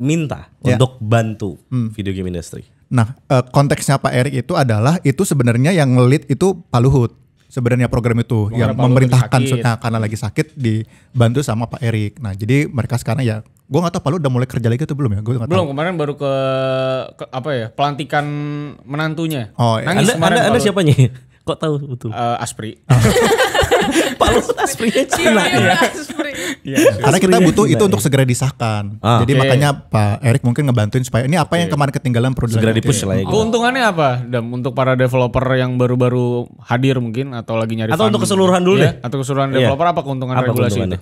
minta yeah. untuk bantu hmm. video game industry. Nah, eh, konteksnya Pak Erik itu adalah itu sebenarnya yang ngelit itu Pak Luhut. Sebenarnya program itu Bukan yang memerintahkan eh, karena lagi sakit dibantu sama Pak Erik. Nah, jadi mereka sekarang ya gue gak tau Pak Luhut udah mulai kerja lagi atau belum ya? Gua gak belum, tahu. kemarin baru ke, ke apa ya? Pelantikan menantunya. Oh, iya. Nangis anda, kemarin anda, anda siapanya? <laughs> Kok tahu betul? Uh, Aspri. <laughs> <laughs> Pak Luhut asprinya iya, Cina. Iya. Ya. Iya, <laughs> iya. Karena kita butuh itu untuk segera disahkan. Ah, Jadi okay. makanya Pak Erik mungkin ngebantuin supaya ini apa yang kemarin ketinggalan perlu segera dipush lah ya. Gitu. Keuntungannya apa? Dan untuk para developer yang baru-baru hadir mungkin atau lagi nyari Atau untuk keseluruhan dulu ya? deh. Atau keseluruhan developer apa keuntungan regulasi itu?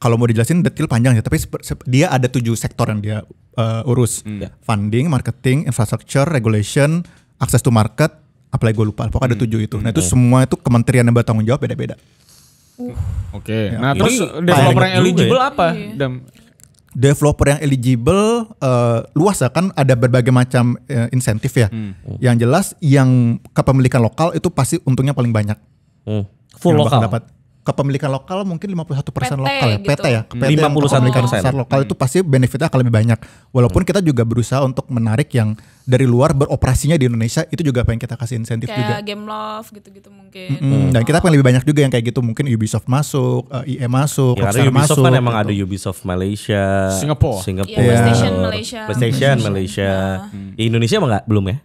kalau mau dijelasin detail panjang ya, tapi dia ada tujuh sektor yang dia uh, urus: hmm. funding, marketing, infrastructure, regulation, access to market, apalagi gue lupa pokoknya ada hmm. tujuh itu nah itu hmm. semua itu kementerian yang bertanggung jawab beda-beda uh. oke okay. ya, nah terus ya? Iya. developer yang eligible apa iya. developer yang eligible uh, luas ya kan ada berbagai macam uh, insentif ya hmm. yang jelas yang kepemilikan lokal itu pasti untungnya paling banyak hmm. full lokal dapat kepemilikan lokal mungkin 51% PT, lokal ya, gitu. PT ya. PT 51% kepemilikan besar lokal hmm. itu pasti benefitnya akan lebih banyak. Walaupun hmm. kita juga berusaha untuk menarik yang dari luar beroperasinya di Indonesia itu juga pengen kita kasih insentif juga. Kayak game love gitu-gitu mungkin. Mm -hmm. Dan kita pengen lebih banyak juga yang kayak gitu mungkin Ubisoft masuk, uh, masuk, ya, Rockstar Ubisoft kan gitu. emang ada gitu. Ubisoft Malaysia, Singapore, Singapore, yeah, PlayStation Malaysia, PlayStation mm-hmm. Malaysia. Yeah. Di ya, Indonesia emang nggak belum ya?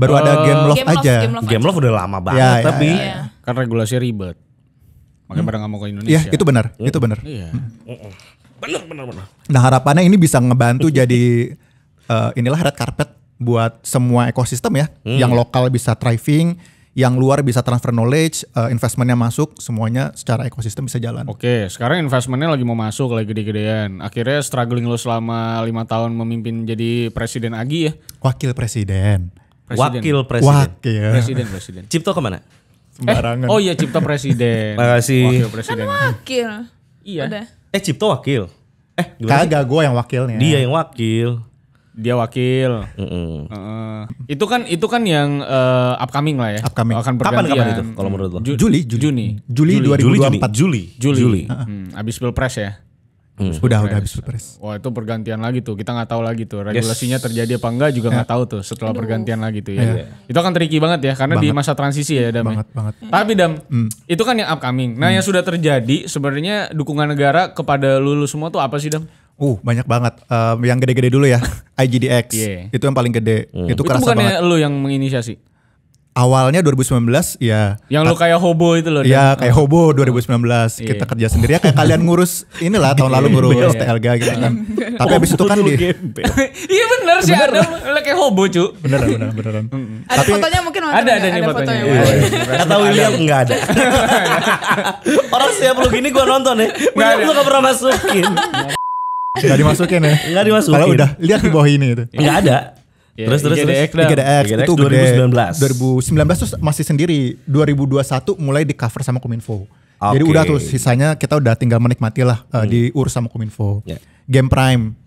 Baru uh, ada game eh, love game aja. game love, game love aja. udah lama ya, banget ya, ya, tapi ya, ya. kan regulasi ribet. Makanya hmm. nggak mau ke ya, Indonesia. Iya, itu benar. Mm. Itu benar. Iya. Mm. Benar, benar, benar. Nah, harapannya ini bisa ngebantu <laughs> jadi uh, inilah red carpet buat semua ekosistem ya, hmm. yang lokal bisa thriving, yang luar bisa transfer knowledge, eh, investmentnya masuk, semuanya secara ekosistem bisa jalan. Oke, sekarang investmentnya lagi mau masuk, lagi gede-gedean. Akhirnya struggling lo selama lima tahun memimpin jadi presiden Agi ya? Wakil presiden. presiden. Wakil presiden. Wakil. Presiden, presiden. Cipto kemana? Sembarangan. Eh, oh iya, Cipto presiden. <laughs> Makasih. Wakil presiden. Kan wakil. Iya. Udah. Eh, Cipto wakil. Eh, kagak gue yang wakilnya. Dia yang wakil dia wakil. Mm -hmm. uh, itu kan itu kan yang uh, upcoming lah ya. Upcoming. Akan kapan kapan itu kalau menurut lo? Ju Juli, Juni. Juli, Juli 2024. Juli. Juli. Juli. hmm, abis pilpres ya. Hmm. Udah, udah habis pilpres. Wah itu pergantian lagi tuh, kita nggak tahu lagi tuh regulasinya yes. terjadi apa enggak juga nggak yeah. tahu tuh setelah Aduh. pergantian lagi tuh ya. Yeah. Itu akan tricky banget ya karena banget. di masa transisi ya Dam. Ya. Banget banget. Tapi Dam, mm. itu kan yang upcoming. Nah mm. yang sudah terjadi sebenarnya dukungan negara kepada lulu semua tuh apa sih Dam? Uh, banyak banget. Um, yang gede-gede dulu ya, <laughs> IGDX. Yeah. Itu yang paling gede. Hmm. Itu, itu kerasa bukannya banget. lu yang menginisiasi? Awalnya 2019 ya. Yang lu kayak hobo itu loh. Ya, dan, kayak hobo 2019. Yeah. Iya. Kita kerja sendiri ya kayak kalian ngurus inilah tahun lalu ngurus yeah. TLG gitu kan. <laughs> Tapi habis itu kan di <laughs> Iya bener sih ada kayak hobo, cu. Beneran, beneran, beneran. Ada Tapi, fotonya mungkin ada ada ya? nih fotonya. Iya, Kata iya, William enggak ada. Orang siap lu gini gua nonton ya. William lu gak pernah masukin. Gak dimasukin ya? Gak dimasukin. Kalau udah lihat di bawah ini itu. Gak iya. ada. Iya, terus terus terus IGDX, ada IGDX, IGDX itu 2019. 2019 terus masih sendiri. 2021 mulai di cover sama Kominfo. Okay. Jadi udah tuh sisanya kita udah tinggal menikmati lah uh, eh, hmm. di urus sama Kominfo. Yeah. Game Prime.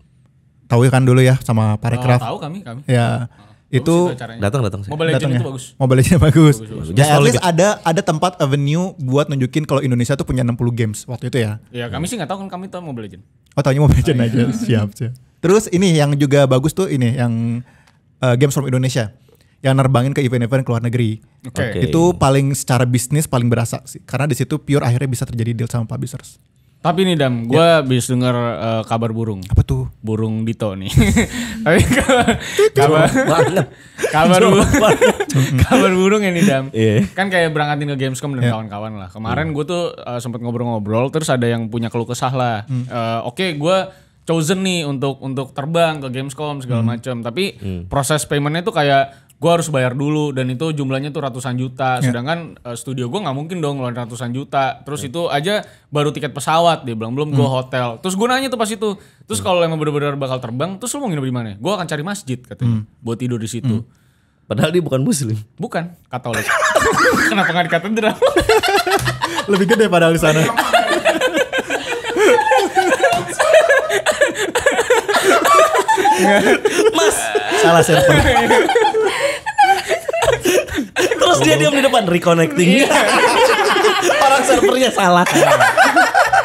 Tahu kan dulu ya sama Parecraft, Oh, tahu kami, kami. Ya. Oh itu datang datang Mobile Legends itu bagus. Mobile Legends bagus. bagus, bagus. Ya, at least ada ada tempat avenue buat nunjukin kalau Indonesia tuh punya 60 games waktu itu ya. Ya kami sih nggak tahu kan kami tahu Mobile Legends. Oh, tahunya Mobile Legends oh, aja. Iya. siap, siap. Terus ini yang juga bagus tuh ini yang uh, games from Indonesia yang nerbangin ke event-event ke luar negeri. Oke. Okay. Itu paling secara bisnis paling berasa sih. Karena di situ pure akhirnya bisa terjadi deal sama publishers. Tapi nih Dam, gue ya. habis denger uh, kabar burung. Apa tuh? Burung Dito nih. <laughs> Tapi kabar kabar kabar burung ini ya Dam. Yeah. Kan kayak berangkatin ke Gamescom dan kawan iya. kawan-kawan lah. Kemarin iya. gue tuh uh, eh, sempat ngobrol-ngobrol, terus ada yang punya keluh kesah lah. Hmm. Uh, Oke, okay, gue chosen nih untuk untuk terbang ke Gamescom segala hmm. macam. Tapi hmm. proses paymentnya tuh kayak gue harus bayar dulu dan itu jumlahnya tuh ratusan juta yeah. sedangkan uh, studio gue nggak mungkin dong ngeluarin ratusan juta terus yeah. itu aja baru tiket pesawat dia bilang belum gue mm. hotel terus gue nanya tuh pas itu terus mm. kalau emang bener-bener bakal terbang terus lu mau nginep di mana gue akan cari masjid katanya mm. buat tidur di situ mm. Padahal dia bukan muslim. Bukan, Katolik. <laughs> Kenapa nggak di drama <laughs> Lebih gede padahal di sana. <laughs> Mas, salah server. Terus dia diam di depan reconnecting. Iya. <laughs> Orang servernya salah.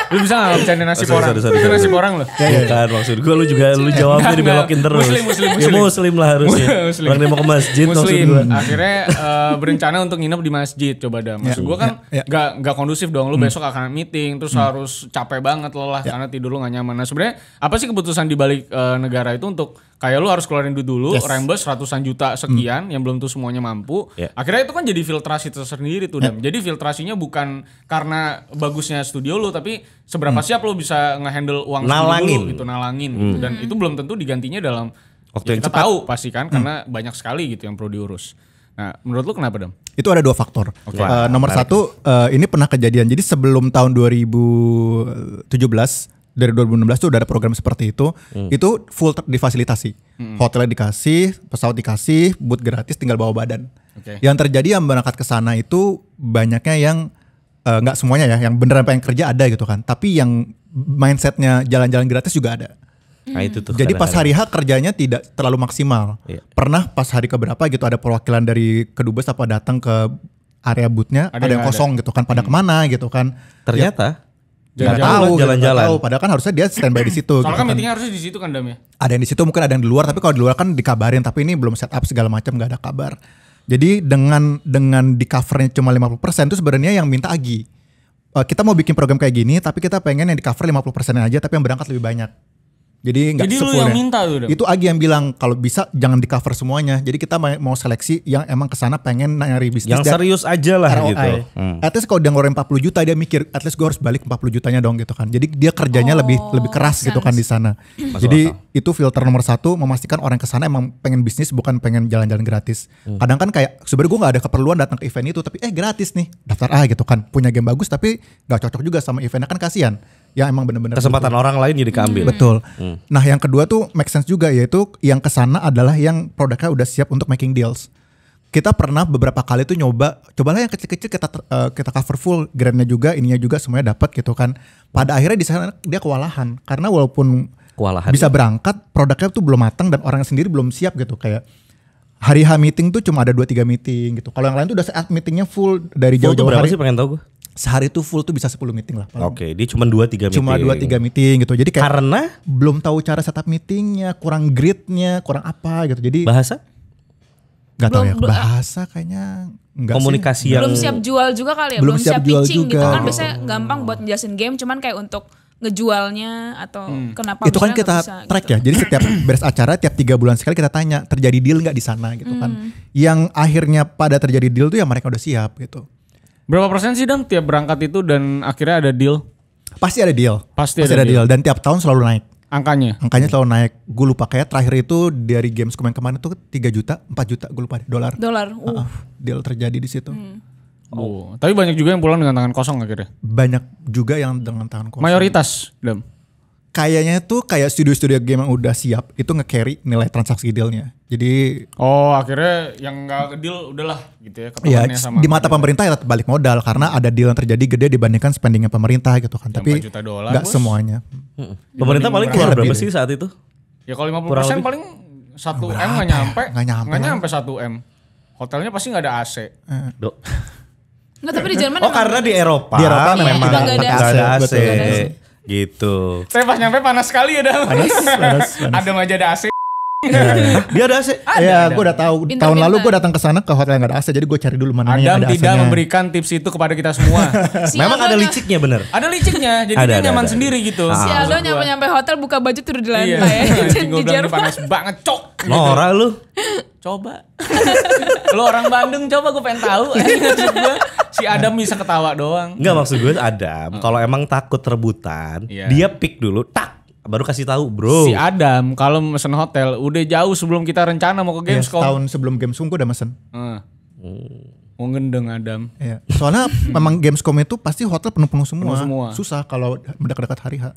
Lu bisa gak bercanda nasib oh, orang? Sorry, sorry, sorry, nasi porang lo. Ya, iya. kan maksud gue lu juga lu eh, jawabnya dibelokin terus. Muslim, muslim, ya, muslim. Ya muslim lah harusnya. <laughs> muslim. Orang dia mau ke masjid muslim. maksud gue. Akhirnya uh, berencana untuk nginep di masjid coba dah. Maksud iya. gue kan ya, ya. Gak, gak kondusif dong. Lu hmm. besok akan meeting terus hmm. harus capek banget lelah ya. karena tidur lu gak nyaman. Nah sebenarnya apa sih keputusan di balik uh, negara itu untuk kayak lu harus keluarin duit dulu yes. rembes ratusan juta hmm. sekian hmm. yang belum tuh semuanya mampu yeah. akhirnya itu kan jadi filtrasi tersendiri tuh yeah. dan jadi filtrasinya bukan karena bagusnya studio lu tapi seberapa hmm. siap lu bisa ngehandle uang nalangin. dulu gitu nalangin hmm. gitu. dan itu belum tentu digantinya dalam waktu ya yang kita cepat. tahu pasti kan hmm. karena banyak sekali gitu yang perlu diurus Nah, menurut lu kenapa dong? Itu ada dua faktor. Okay. Uh, eh, nomor Baik. satu, uh, ini pernah kejadian. Jadi sebelum tahun 2017, dari 2016 tuh udah ada program seperti itu. Hmm. Itu full difasilitasi. Hmm. Hotelnya dikasih, pesawat dikasih, boot gratis tinggal bawa badan. Okay. Yang terjadi yang berangkat ke sana itu banyaknya yang eh, nggak uh, semuanya ya, yang beneran pengen kerja ada gitu kan. Tapi yang mindsetnya jalan-jalan gratis juga ada. Nah, itu tuh Jadi pas hari H kerjanya tidak terlalu maksimal. Iya. Pernah pas hari keberapa gitu ada perwakilan dari kedubes apa datang ke area bootnya ada, ada yang, kosong ada. gitu kan pada hmm. kemana gitu kan ya ternyata -jalan, tahu, jalan-jalan. Tahu. Padahal kan harusnya dia standby di situ. Soalnya kan gitu kan meetingnya harusnya di situ kan Dam ya. Ada yang di situ mungkin ada yang di luar, tapi kalau di luar kan dikabarin. Tapi ini belum setup segala macam, nggak ada kabar. Jadi dengan dengan di covernya cuma 50% itu sebenarnya yang minta Agi. Eh, kita mau bikin program kayak gini, tapi kita pengen yang di cover 50% aja, tapi yang berangkat lebih banyak. Jadi nggak Jadi lu yang ya. minta tuh. Itu Agi yang bilang kalau bisa jangan di cover semuanya. Jadi kita mau seleksi yang emang kesana pengen nyari bisnis. Yang serius aja lah ROI. gitu. Hmm. At least kalau dia ngeluarin 40 juta dia mikir, at least gue harus balik 40 jutanya dong gitu kan. Jadi dia kerjanya oh, lebih lebih keras sense. gitu kan di sana. Jadi itu filter nomor satu memastikan orang kesana emang pengen bisnis bukan pengen jalan-jalan gratis. Hmm. Kadang kan kayak sebenarnya gue nggak ada keperluan datang ke event itu tapi eh gratis nih daftar ah gitu kan punya game bagus tapi nggak cocok juga sama eventnya kan kasihan ya emang bener-bener kesempatan butuh. Gitu. orang lain jadi keambil. Hmm. Betul. Hmm. Nah, yang kedua tuh make sense juga yaitu yang kesana adalah yang produknya udah siap untuk making deals. Kita pernah beberapa kali tuh nyoba, cobalah yang kecil-kecil kita uh, kita cover full, grandnya juga, ininya juga semuanya dapat gitu kan. Pada akhirnya di sana dia kewalahan karena walaupun kewalahan bisa berangkat, produknya tuh belum matang dan orang sendiri belum siap gitu kayak hari H meeting tuh cuma ada 2 3 meeting gitu. Kalau yang lain tuh udah saat meetingnya full dari jauh-jauh hari. Berapa sih pengen tahu gue? sehari itu full tuh bisa 10 meeting lah. Oke, okay, dia cuma 2 3 meeting. Cuma 2 3 meeting gitu. Jadi kayak karena belum tahu cara setup meetingnya, kurang gridnya, kurang apa gitu. Jadi bahasa Gak tau ya, bahasa kayaknya enggak Komunikasi sih. yang... Belum siap jual juga kali ya, belum, siap, siap jual pitching gitu. juga. gitu. Kan biasanya gampang buat jelasin game, cuman kayak untuk ngejualnya atau hmm. kenapa itu kan kita bisa, track gitu. ya jadi setiap <clears throat> beres acara tiap tiga bulan sekali kita tanya terjadi deal nggak di sana gitu kan. hmm. kan yang akhirnya pada terjadi deal tuh ya mereka udah siap gitu Berapa persen sih Dam tiap berangkat itu dan akhirnya ada deal? Pasti ada deal. Pasti, Pasti ada, ada deal. deal dan tiap tahun selalu naik. Angkanya? Angkanya selalu naik. Gue lupa kayak terakhir itu dari games kemarin kemarin itu 3 juta, 4 juta gue lupa dolar. Dolar. Uh. Deal terjadi di situ. Hmm. Oh. Tapi banyak juga yang pulang dengan tangan kosong akhirnya. Banyak juga yang dengan tangan kosong. Mayoritas, dem kayaknya tuh kayak studio-studio game yang udah siap itu nge-carry nilai transaksi dealnya. Jadi oh akhirnya yang nggak deal udahlah gitu ya Iya sama di mata pemerintah ya balik modal karena hmm. ada deal yang terjadi gede dibandingkan spendingnya pemerintah gitu kan. Tapi nggak semuanya. Hmm. Pemerintah paling keluar berapa sih saat itu? Ya kalau 50% kurang persen paling 1 M nggak ya? nyampe. Nggak nyampe. Nggak nyampe 1 M. Hotelnya pasti nggak ada AC. Eh. Dok. Nggak, tapi di Jerman Oh, karena di Eropa, di Eropa memang, tidak ada AC. Betul. Gitu. Saya pas nyampe panas sekali ya dalam. Panas, panas, <laughs> panas. Adam aja ada AC. ya, Dia ada AC. Ada, ya, iya, gue udah tahu. Pinter, Tahun pinter. lalu gue datang ke sana ke hotel yang gak ada AC, jadi gue cari dulu mana Adam yang ada AC. tidak memberikan tips itu kepada kita semua. <laughs> si Memang ada liciknya bener. Ada liciknya, jadi ada, dia ada, nyaman ada. sendiri gitu. Ah. Si Aldo nyampe nyampe hotel buka baju tidur di lantai. Iya. <laughs> di Jerman. Panas banget, cok. Nora lu coba lo <laughs> orang Bandung coba gue pengen tahu gue si Adam bisa ketawa doang nggak maksud gue Adam kalau emang takut rebutan yeah. dia pick dulu tak baru kasih tahu bro si Adam kalau mesen hotel udah jauh sebelum kita rencana mau ke iya, Gamescom yeah, tahun sebelum Gamescom gue udah mesen uh. Mau gendeng Adam. Iya. Soalnya <laughs> memang Gamescom itu pasti hotel penuh-penuh semua. Penuh semua. Susah kalau mendekat-dekat hari H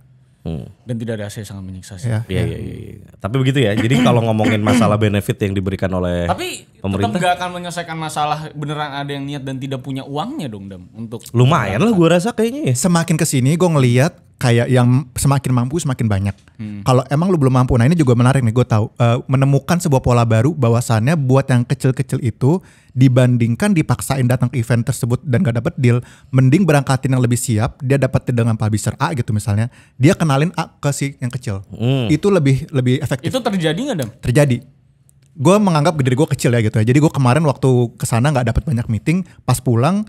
hmm. dan tidak ada saya sangat menyiksa sih. Ya. Iya, iya, iya. Ya. Tapi begitu ya. Jadi <clears throat> kalau ngomongin masalah benefit yang diberikan oleh Tapi pemerintah tetap gak akan menyelesaikan masalah beneran ada yang niat dan tidak punya uangnya dong, Dam, untuk Lumayan lah gue rasa kayaknya ya. Semakin ke sini gua ngelihat kayak yang semakin mampu semakin banyak. Hmm. Kalau emang lu belum mampu, nah ini juga menarik nih gue tahu uh, menemukan sebuah pola baru bahwasannya buat yang kecil-kecil itu dibandingkan dipaksain datang ke event tersebut dan gak dapet deal, mending berangkatin yang lebih siap, dia dapat dengan publisher A gitu misalnya, dia kenalin A ke si yang kecil, hmm. itu lebih lebih efektif. Itu terjadi nggak dam? Terjadi gue menganggap gede gue kecil ya gitu ya. Jadi gue kemarin waktu kesana nggak dapat banyak meeting, pas pulang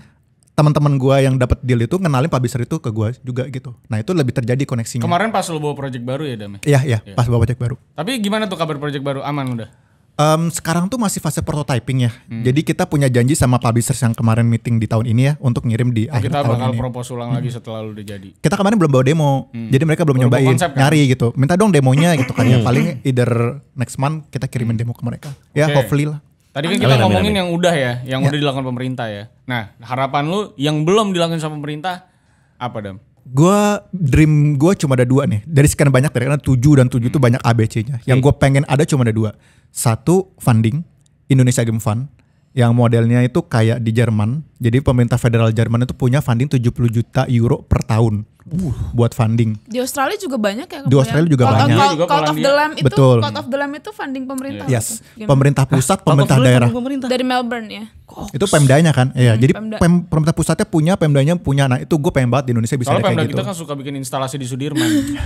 teman-teman gue yang dapat deal itu kenalin publisher itu ke gue juga gitu. Nah itu lebih terjadi koneksinya. Kemarin pas lo bawa project baru ya Dami? Ya? Iya iya ya. pas bawa project baru. Tapi gimana tuh kabar project baru? Aman udah? Um, sekarang tuh masih fase prototyping ya. Hmm. Jadi kita punya janji sama publisher yang kemarin meeting di tahun ini ya untuk ngirim di nah, akhir tahun ini. Kita bakal propose ulang hmm. lagi setelah lo udah jadi. Kita kemarin belum bawa demo. Hmm. Jadi mereka belum Baru nyobain, konsep, kan? nyari gitu. Minta dong demonya gitu kan ya. Hmm. Paling either next month kita kirimin hmm. demo ke mereka. Ya okay. hopefully lah. Tadi kan kita ngomongin yang udah ya, yang ya. udah dilakukan pemerintah ya. Nah, harapan lu yang belum dilakukan sama pemerintah apa, Dam? Gua dream gue cuma ada dua nih. Dari sekian banyak karena tujuh dan tujuh itu hmm. banyak ABC-nya. Yang gue pengen ada cuma ada dua. Satu funding Indonesia Game Fund yang modelnya itu kayak di Jerman. Jadi pemerintah federal Jerman itu punya funding 70 juta euro per tahun uh. buat funding. Di Australia juga banyak ya. Di Australia juga Call banyak. Of, Call, Call of the Lamb itu Betul. Call of the Lamb itu funding pemerintah. Yes. Pemerintah pusat, pemerintah daerah. Pemerintah. Dari Melbourne ya. Oh, itu Pemdanya kan, iya. Hmm, jadi pem, pemerintah pusatnya punya, Pemdanya punya. Nah itu gue pengen banget di Indonesia bisa Kalau Pemda kita kan suka bikin instalasi di Sudirman. gitu.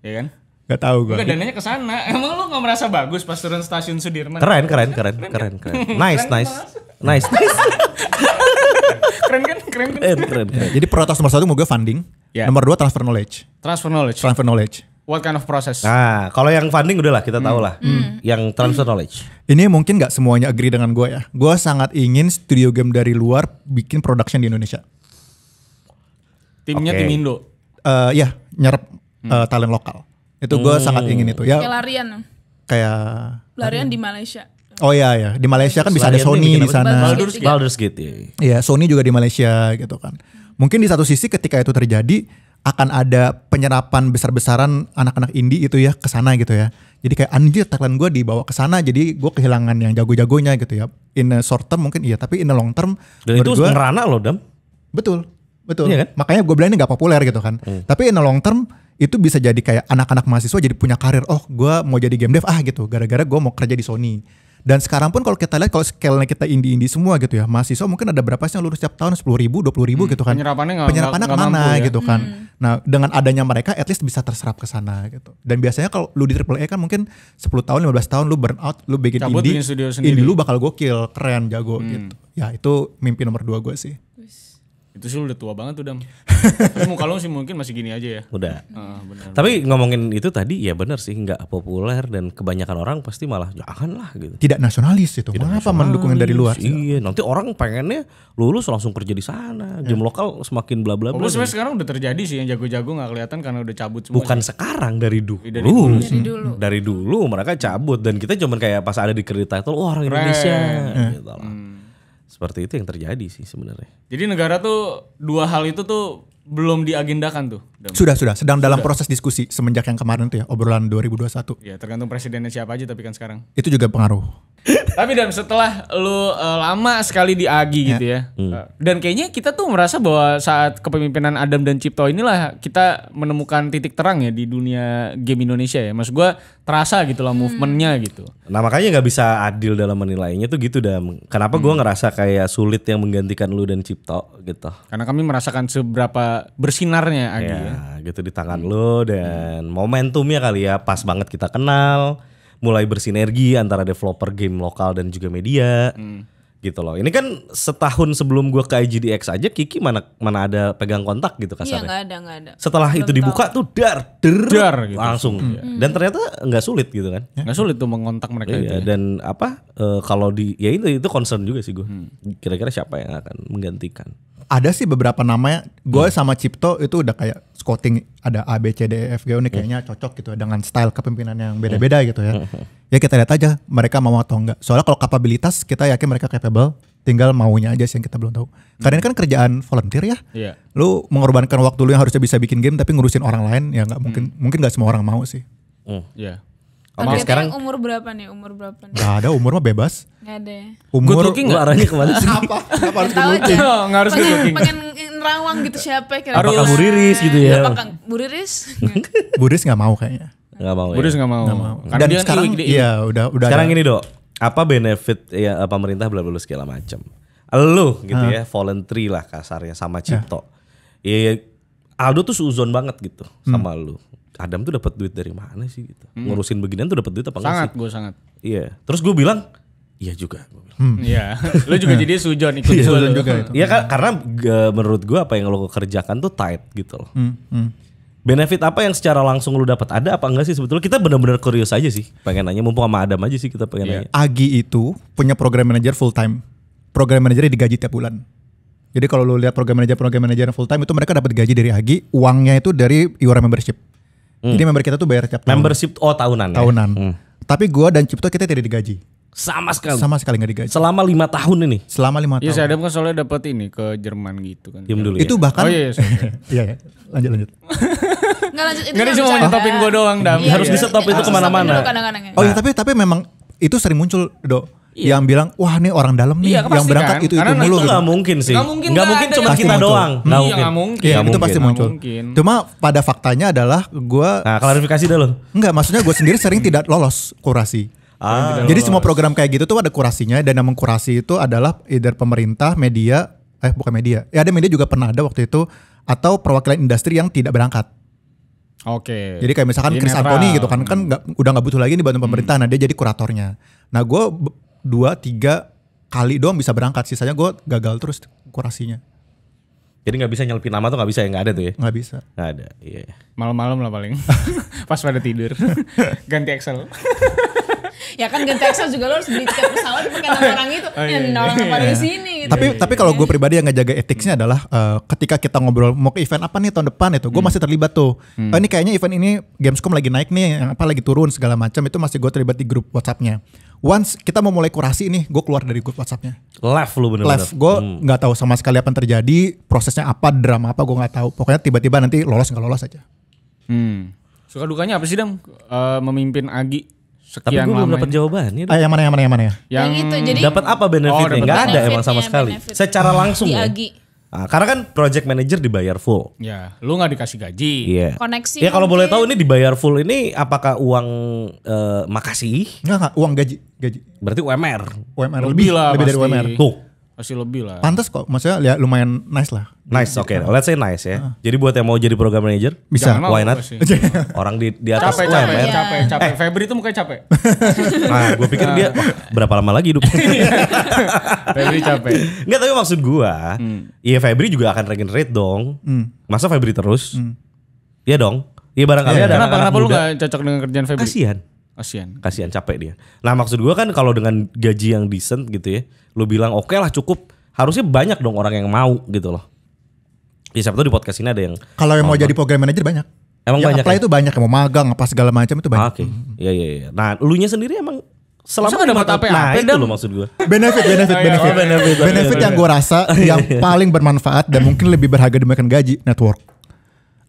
ya kan? Gak tahu gue. Gak dananya ke sana. <laughs> Emang lu gak merasa bagus pas turun stasiun Sudirman? Keren, keren, keren, keren, keren. Nice, keren nice. Nice, nice. <laughs> keren kan? Keren kan? Keren, keren. jadi prioritas nomor satu mau gue funding. Yeah. Nomor dua transfer knowledge. Transfer knowledge. Transfer knowledge. What kind of process? Nah, kalau yang funding udah lah kita hmm. tahu lah. Hmm. hmm. Yang transfer hmm. knowledge. Ini mungkin gak semuanya agree dengan gue ya. Gue sangat ingin studio game dari luar bikin production di Indonesia. Timnya okay. tim Indo. Uh, eh, ya, nyerap uh, talent lokal. Itu gue hmm. sangat ingin itu ya. Kayak larian. Kayak larian di Malaysia. Oh iya ya, di Malaysia kan bisa larian ada Sony di sana. Baldur's Gate. Baldur's Gate. Iya, ya, Sony juga di Malaysia gitu kan. Mungkin di satu sisi ketika itu terjadi akan ada penyerapan besar-besaran anak-anak indie itu ya ke sana gitu ya. Jadi kayak anjir talent gue dibawa ke sana jadi gue kehilangan yang jago-jagonya gitu ya. In a short term mungkin iya, tapi in a long term Dan itu gua, ngerana loh, Dam. Betul. Betul. Iya kan? Makanya gue bilang ini gak populer gitu kan. Hmm. Tapi in the long term itu bisa jadi kayak anak-anak mahasiswa jadi punya karir. Oh gue mau jadi game dev ah gitu. Gara-gara gue mau kerja di Sony. Dan sekarang pun kalau kita lihat kalau skala kita indie-indie semua gitu ya. Mahasiswa mungkin ada berapa sih yang lulus setiap tahun 10 ribu, 20 ribu hmm. gitu kan. Penyerapannya gak, Penyerapannya gak, kemana gak ya. gitu kan. Hmm. Nah dengan adanya mereka at least bisa terserap ke sana gitu. Dan biasanya kalau lu di AAA kan mungkin 10 tahun, 15 tahun lu burn out, lu bikin Cabut indie. Indie lu bakal gokil, keren, jago hmm. gitu. Ya itu mimpi nomor dua gue sih. Itu sih udah tua banget tuh Dam. <laughs> Tapi muka sih mungkin masih gini aja ya. Udah. Uh, Tapi ngomongin itu tadi ya benar sih nggak populer dan kebanyakan orang pasti malah jangan lah gitu. Tidak nasionalis itu. Tidak Kenapa mendukungnya dari luar? Iya, nanti orang pengennya lulus langsung kerja di sana. Yeah. Game lokal semakin bla bla oh, bla. sebenarnya sekarang udah terjadi sih yang jago-jago nggak kelihatan karena udah cabut semua. Bukan sih. sekarang dari dulu. Iya, dari dulu. Dari dulu. Dari dulu mereka cabut dan kita cuman kayak pas ada di kredit title, orang Keren. Indonesia eh. gitu lah. Hmm seperti itu yang terjadi sih sebenarnya. Jadi negara tuh dua hal itu tuh belum diagendakan tuh. Sudah sudah sedang sudah. dalam proses diskusi semenjak yang kemarin tuh ya obrolan 2021. Ya tergantung presidennya siapa aja tapi kan sekarang. Itu juga pengaruh. Tapi dan setelah lu uh, lama sekali di Agi ya. gitu ya. Hmm. Eh, dan kayaknya kita tuh merasa bahwa saat kepemimpinan Adam dan Cipto inilah kita menemukan titik terang ya di dunia game Indonesia ya. Mas gua terasa gitu lah hmm. movementnya gitu. Nah makanya nggak bisa adil dalam menilainya tuh gitu dan kenapa hmm. gua ngerasa kayak sulit yang menggantikan lu dan Cipto gitu. Karena kami merasakan seberapa bersinarnya Agi ya. ya. gitu di tangan hmm. lu dan momentumnya kali ya pas banget kita kenal mulai bersinergi antara developer game lokal dan juga media. Hmm. Gitu loh. Ini kan setahun sebelum gua ke IGDX aja Kiki mana mana ada pegang kontak gitu kasarnya. Iya, gak ada, gak ada. Setelah Belum itu dibuka tuh dar der, dar gitu. langsung. Hmm. hmm. Dan ternyata nggak sulit gitu kan. Nggak ya. sulit tuh mengontak mereka iya, itu. Ya. Dan apa e, kalau di ya itu itu concern juga sih gua. Hmm. Kira-kira siapa yang akan menggantikan? Ada sih beberapa namanya gua Gue hmm. sama Cipto itu udah kayak scouting ada A B C D E F G ini hmm. kayaknya cocok gitu dengan style kepemimpinan yang beda-beda hmm. gitu ya. Hmm, ya kita lihat aja mereka mau atau enggak. Soalnya kalau kapabilitas kita yakin mereka capable, tinggal maunya aja sih yang kita belum tahu. Karena ini kan kerjaan volunteer ya. Yeah. Lu mengorbankan waktu lu yang harusnya bisa bikin game tapi ngurusin orang lain ya nggak mungkin hmm. mungkin nggak semua orang mau sih. Oh, Yeah. Kalau sekarang umur berapa nih? Umur berapa nih? Gak ada, umur mah bebas. Gak ada ya? Umur good looking gak arahnya kemana sih? <laughs> Apa? Kenapa harus good looking? Gak harus good looking. Pengen nerawang gitu siapa kira-kira. Apakah buriris gitu ya? Apakah buriris? buriris Bu <laughs> gak mau kayaknya. Gak mau ya? Buris gak mau. Gak mau. Dan dia kan sekarang iya udah udah Sekarang ada. ini dok, apa benefit ya pemerintah bla bla segala macam. Lu gitu ha. ya, voluntary lah kasarnya sama iya. Cipto. Iya. Ya, Aldo tuh suzon banget gitu hmm. sama lu. Adam tuh dapat duit dari mana sih gitu. Hmm. Ngurusin beginian tuh dapat duit apa enggak sih? Sangat, gue sangat. Iya. Terus gue bilang, iya juga. Hmm. Iya. Hmm. <laughs> lu juga iya. jadi sujon ikut iya, sujon juga. Iya kan karena menurut gue apa yang lo kerjakan tuh tight gitu loh. Hmm. Hmm. Benefit apa yang secara langsung lo dapat ada apa enggak sih sebetulnya kita benar-benar kurios aja sih pengen nanya mumpung sama Adam aja sih kita pengen yeah. nanya. Agi itu punya program manager full time. Program manajernya digaji tiap bulan. Jadi kalau lo lihat program manajer program manajer full time itu mereka dapat gaji dari Agi, uangnya itu dari iuran membership. Hmm. Jadi member kita tuh bayar tiap tahun. Membership oh tahunan. Ya? Tahunan. Ya? Hmm. Tapi gua dan Cipto kita tidak digaji. Sama sekali. Sama sekali nggak digaji. Selama lima tahun ini. Selama lima iya, tahun. Iya, saya ada kan soalnya dapat ini ke Jerman gitu kan. Diam dulu. Ya? Itu ya. bahkan. Oh iya, iya. <laughs> Iya, iya, lanjut lanjut. Enggak lanjut itu. Enggak cuma nyetopin gue doang, Dam. Harus iya. di itu kemana-mana. Oh iya, nah. tapi tapi memang itu sering muncul, Dok Iya. Yang bilang wah ini orang dalam nih iya, yang berangkat kan? itu itu mulu. Itu gitu. nggak mungkin sih. Nggak mungkin, gak mungkin cuma kita muncul. doang. Iya, nggak hmm. mungkin. Iya, mungkin. Iya, itu pasti muncul. Cuma pada faktanya adalah gue. Nah klarifikasi dulu. Enggak maksudnya gue sendiri sering tidak lolos kurasi. Ah. Jadi lolos. semua program kayak gitu tuh ada kurasinya dan yang mengkurasi itu adalah either pemerintah, media, eh bukan media. Ya ada media juga pernah ada waktu itu atau perwakilan industri yang tidak berangkat. Oke. Okay. Jadi kayak misalkan Chris Anthony gitu kan kan gak, udah nggak butuh lagi nih bantuan hmm. pemerintah, hmm. nah dia jadi kuratornya. Nah gue dua tiga kali doang bisa berangkat sisanya gue gagal terus kurasinya jadi nggak bisa nyelipin nama tuh nggak bisa ya nggak ada tuh ya? Nggak bisa. Nggak ada. Iya. Yeah. Malam-malam lah paling. <laughs> Pas pada tidur. <laughs> ganti Excel. <laughs> ya kan ganti Excel juga lo harus beli tiket pesawat pakai nama orang itu. Oh, iya, eh, iya. orang iya. di sini. Gitu. Tapi tapi kalau gue iya. pribadi yang ngejaga etiknya adalah uh, ketika kita ngobrol mau ke event apa nih tahun depan itu, gue hmm. masih terlibat tuh. Hmm. Oh, ini kayaknya event ini Gamescom lagi naik nih, yang apa lagi turun segala macam itu masih gue terlibat di grup WhatsAppnya once kita mau mulai kurasi ini, gue keluar dari grup WhatsAppnya. Left lu bener-bener. Left, gue hmm. nggak tahu sama sekali apa yang terjadi, prosesnya apa, drama apa, gue nggak tahu. Pokoknya tiba-tiba nanti lolos nggak lolos aja. Hmm. Suka dukanya apa sih dam? Uh, memimpin Agi sekian Tapi gue belum dapat jawaban. Ya, ah, yang mana yang mana yang mana ya? Yang, yang itu jadi dapat apa benefitnya? Oh, Gak ada emang sama iya, sekali. Benefit. Secara langsung. Di ya? Agi. Nah, karena kan project manager dibayar full. Ya, lu nggak dikasih gaji. Iya. Koneksi. Ya kalau boleh tahu ini dibayar full ini apakah uang uh, makasih? Enggak, uang gaji, gaji. Berarti UMR. UMR lebih, lebih lah. Lebih dari UMR. Tuh. Pasti lebih lah. Pantas kok, maksudnya ya lumayan nice lah. Nice, oke. Okay. Gitu. Let's say nice ya. Uh. Jadi buat yang mau jadi program manager, bisa. Jangan Why not? <laughs> Orang di di atas capek, UMR. Capek, capek, capek. Eh. Febri itu mukanya capek. <laughs> nah, gue pikir dia wah, berapa lama lagi hidup. <laughs> Febri capek. Enggak, tapi maksud gue, iya hmm. Ya Febri juga akan rate dong. Hmm. Masa Febri terus? Hmm. Iya hmm. dong. Iya barangkali ya, ada iya. kenapa, kenapa lu gak cocok dengan kerjaan Febri? Kasian. Kasian. Kasian capek dia. Nah maksud gue kan kalau dengan gaji yang decent gitu ya, lu bilang oke okay lah cukup. Harusnya banyak dong orang yang mau gitu loh. Ya siapa tuh di podcast ini ada yang. Kalau yang mau, jadi program manager banyak. Emang ya, banyak. Apply ya? itu banyak yang mau magang apa segala macam itu banyak. Ah, oke. Okay. Iya iya iya. Nah, lu nya sendiri emang selama nggak mau apa nah, itu lo maksud gue benefit benefit oh, iya. oh, benefit benefit, benefit yang gue rasa <laughs> yang paling bermanfaat dan mungkin lebih berharga dibandingkan gaji network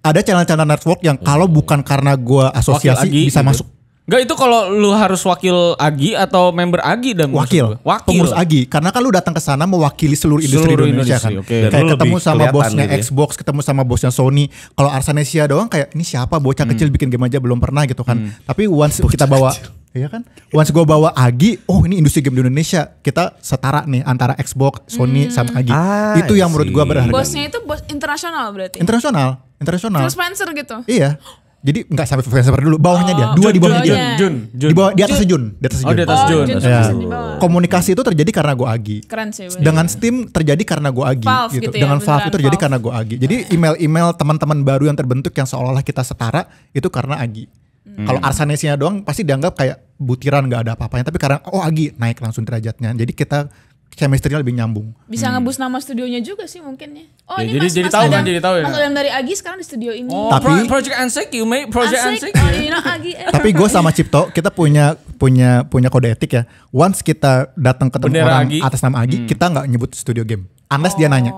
ada channel-channel network yang kalau bukan karena gue asosiasi Wakil bisa lagi, gitu. masuk Enggak itu kalau lu harus wakil Agi atau member Agi dan wakil, wakil. pengurus Agi karena kan lu datang ke sana mewakili seluruh industri seluruh Indonesia, Indonesia kan. Okay. kayak ketemu sama bosnya gitu ya. Xbox, ketemu sama bosnya Sony. Kalau Arsanesia doang kayak ini siapa bocah hmm. kecil bikin game aja belum pernah gitu kan. Hmm. Tapi once bocah kita bawa Iya kan? Once gua bawa Agi, oh ini industri game di Indonesia. Kita setara nih antara Xbox, Sony, hmm. sama Agi. Ah, itu yang menurut gua berharga. Bosnya itu bos internasional berarti? Internasional. Internasional. Phil Spencer gitu? Iya. Jadi enggak sampai Friendster dulu, bawahnya oh, dia, dua di bawahnya oh, dia. Iya. Jun, Jun. Di bawah di atas Jun. Oh, di atas Jun. Oh, iya. di atas Jun. Oh, Ya. Komunikasi itu terjadi karena gue agi. Keren sih. Dengan Steam terjadi karena gue agi gitu. gitu ya, Dengan Valve itu terjadi karena gue agi. Jadi email-email teman-teman baru yang terbentuk yang seolah-olah kita setara itu karena agi. Hmm. Kalau arsanesinya doang pasti dianggap kayak butiran nggak ada apa-apanya tapi karena oh Agi naik langsung derajatnya. Jadi kita chemistry lebih nyambung. Bisa hmm. ngebus nama studionya juga sih mungkin ya. Oh, ya, ini jadi, Mas, jadi Mas tahu kan jadi tahu ya. Mas Adam dari Agi sekarang di studio ini. Oh, tapi Project Ansek you make Project Ansek. E oh, you iya, know, nah, Agi. <laughs> tapi gue sama Cipto kita punya punya punya kode etik ya. Once kita datang ke orang Agi. atas nama Agi, hmm. kita nggak nyebut studio game. Unless oh. dia nanya.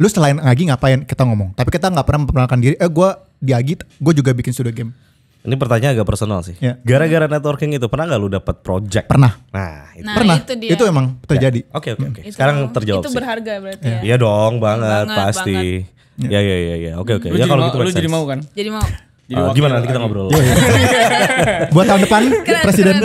Lu selain Agi ngapain? Kita ngomong. Tapi kita nggak pernah memperkenalkan diri. Eh gue di Agi, gue juga bikin studio game. Ini pertanyaan agak personal sih. Ya. Gara-gara networking itu pernah nggak lu dapat project? Pernah. Nah, itu. Nah, pernah. Itu, dia. itu emang ya, terjadi. Oke, oke, oke. Sekarang terjawab. Itu berharga berarti Iya ya iya dong, banget, banget pasti. Banget. Ya ya ya ya. Oke oke. Hmm. Ya, ya kalau gitu lu jadi mau kan? Jadi mau. Jadi uh, gimana nanti kita ngobrol. Iya, iya. <laughs> Buat tahun depan keren, presiden.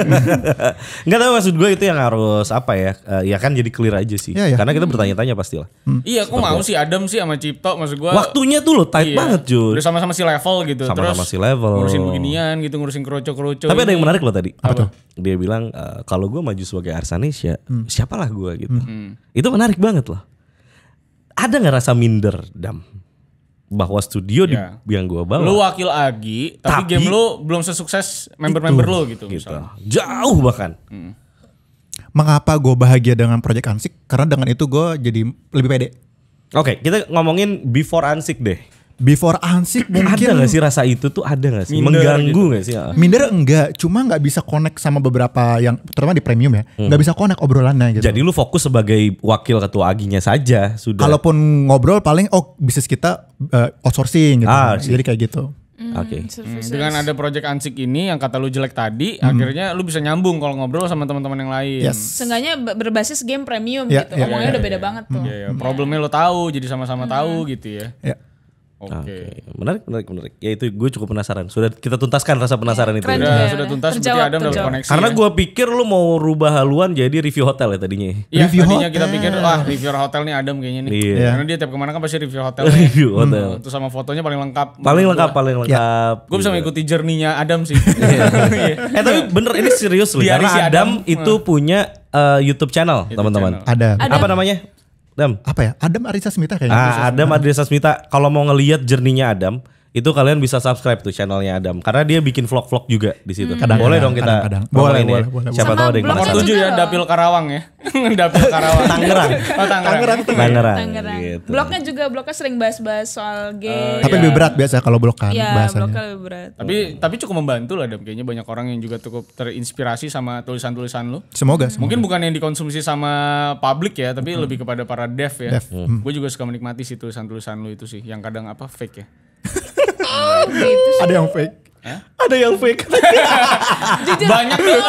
Enggak <laughs> tahu maksud gue itu yang harus apa ya? Uh, ya kan jadi clear aja sih. Ya, ya. Karena kita bertanya-tanya pastilah. Hmm. Iya, kok mau sih Adam sih sama Cipto maksud gue. Waktunya tuh lo tight iya. banget, Jun. Udah sama-sama si level gitu. Sama-sama Terus si level. Ngurusin beginian gitu, ngurusin kroco-kroco. Tapi ada yang menarik lo tadi. Apa tuh? Dia bilang uh, kalau gue maju sebagai Arsanesia, hmm. siapalah gue gitu. Hmm. hmm. Itu menarik banget loh. Ada nggak rasa minder, Dam? bahwa studio yeah. di ya. yang gue bawa. Lu wakil Agi, tapi, tapi game lu belum sesukses member-member lu gitu, gitu. Jauh bahkan. Hmm. Mengapa gue bahagia dengan Project Ansik? Karena dengan itu gue jadi lebih pede. Oke, okay, kita ngomongin before Ansik deh before ansik mungkin ada gak sih rasa itu tuh ada gak sih minder mengganggu gitu. gak sih ah. minder enggak cuma nggak bisa connect sama beberapa yang terutama di premium ya hmm. nggak hmm. bisa connect obrolannya gitu jadi lu fokus sebagai wakil ketua aginya saja sudah kalaupun ngobrol paling oh bisnis kita uh, outsourcing gitu ah, jadi kayak gitu hmm, Oke. Okay. dengan ada project ansik ini yang kata lu jelek tadi, hmm. akhirnya lu bisa nyambung kalau ngobrol sama teman-teman yang lain. Yes. Seenggaknya berbasis game premium yeah, gitu. Yeah, Ngomongnya yeah, udah yeah, beda yeah. banget tuh. Yeah, hmm. yeah. Ya, ya. Problemnya lu tahu, jadi sama-sama hmm. tahu gitu ya. Yeah. Oke. Okay. Menarik, menarik, menarik. Ya itu gue cukup penasaran. Sudah kita tuntaskan rasa penasaran iya, itu. ya. ya. Sudah tuntas Terjawab, Adam koneksi. Karena ya. gue pikir lu mau rubah haluan jadi review hotel ya tadinya. Iya, tadinya hotel. kita pikir wah review hotel nih Adam kayaknya nih. Iya. Yeah. Karena dia tiap kemana kan pasti review hotel. Ya. review hmm. hotel. Hmm. Terus sama fotonya paling lengkap. Paling lengkap, gua. paling iya. lengkap. Ya. Gue bisa iya. mengikuti jerninya Adam sih. <laughs> eh tapi bener ini serius loh. Karena si Adam, Adam itu hmm. punya uh, YouTube channel teman-teman. Ada. Apa namanya? Adam Apa ya? Adam Arisa Smita kayaknya. Ah, Adam Arisa Smita. Kalau mau ngelihat jerninya Adam, itu kalian bisa subscribe tuh channelnya Adam karena dia bikin vlog-vlog juga di situ. Hmm. Kadang boleh dong kita kadang, kadang. Boleh, boleh, ya. boleh, Siapa tahu ada yang ya Dapil Karawang ya. <laughs> Dapil Karawang. Tangerang. Oh, Tangerang. Tangerang. Tangerang. Gitu. Blognya juga blognya sering bahas-bahas soal oh, game. Uh, iya. tapi ya. lebih berat biasa kalau blog kan ya, bahasanya. lebih berat. Tapi tapi cukup membantu lah Adam kayaknya banyak orang yang juga cukup terinspirasi sama tulisan-tulisan lu. Semoga, semoga. Mungkin bukan yang dikonsumsi sama publik ya, tapi hmm. lebih kepada para dev ya. Dev. Hmm. Gue juga suka menikmati sih tulisan-tulisan lu itu sih yang kadang apa fake ya. <laughs> gitu. Ada yang fake. Ada yang fake. <laughs> Banyak loh.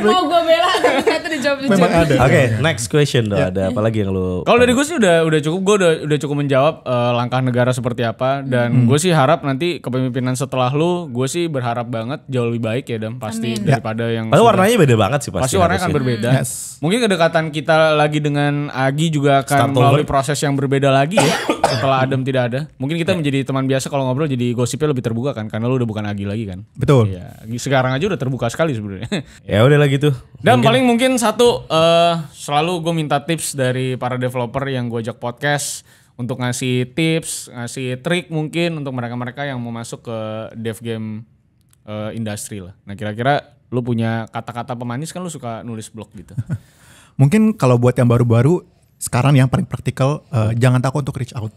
Mau gue bela tapi dijawab jujur. Memang ada. Oke, okay, next question dong. Iya. Ada apa lagi yang lu? Kalau dari gue sih udah udah cukup. Gue udah udah cukup menjawab uh, langkah negara seperti apa dan hmm. gue sih harap nanti kepemimpinan setelah lu, gue sih berharap banget jauh lebih baik ya dan pasti Amin. daripada ya. yang. Pasti warnanya beda banget sih pasti. Pasti warnanya akan berbeda. Yes. Mungkin kedekatan kita lagi dengan Agi juga akan Start melalui over. proses yang berbeda lagi ya <coughs> setelah Adam tidak ada. Mungkin kita ya. menjadi teman biasa kalau ngobrol jadi gosipnya lebih terbuka kan karena lu udah bukan Agi lagi-lagi kan. Betul. Ya, sekarang aja udah terbuka sekali sebenarnya. <laughs> ya udah lagi tuh Dan mungkin. paling mungkin satu uh, selalu gue minta tips dari para developer yang gue ajak podcast untuk ngasih tips, ngasih trik mungkin untuk mereka-mereka yang mau masuk ke dev game uh, eh, industri lah. Nah kira-kira lu punya kata-kata pemanis kan lu suka nulis blog gitu. <laughs> mungkin kalau buat yang baru-baru sekarang yang paling praktikal uh, jangan takut untuk reach out.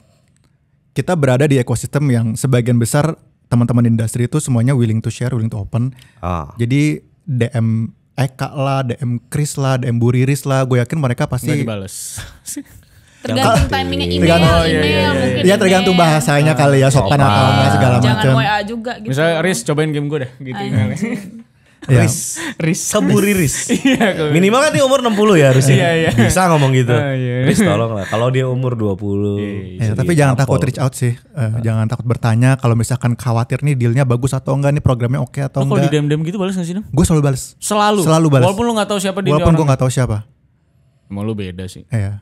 Kita berada di ekosistem yang sebagian besar teman-teman industri itu semuanya willing to share, willing to open. Ah. Jadi DM Eka lah, DM Chris lah, DM Buriris lah, gue yakin mereka pasti Nggak dibales. <laughs> tergantung timingnya email, oh, iya, Ya tergantung bahasanya kali ya sopan atau enggak segala macam. Jangan WA juga gitu. Misalnya Riz cobain game gue deh gitu ah. <laughs> Ya. ris Ris. Keburi Ris. <laughs> iya, Minimal kan dia umur 60 ya harusnya. iya, iya. Bisa ngomong gitu. Uh, iya. Ris tolong lah. Kalau dia umur 20. Iya, iya. Eh, tapi jangan takut reach out sih. Uh, uh. Jangan takut bertanya kalau misalkan khawatir nih dealnya bagus atau enggak nih programnya oke okay atau oh, Lo enggak. Kalau di DM DM gitu balas gak sih? Gue selalu balas. Selalu. Selalu balas. Walaupun lu gak tau siapa dia Walaupun gue gak tau siapa. Emang lu beda sih. Iya.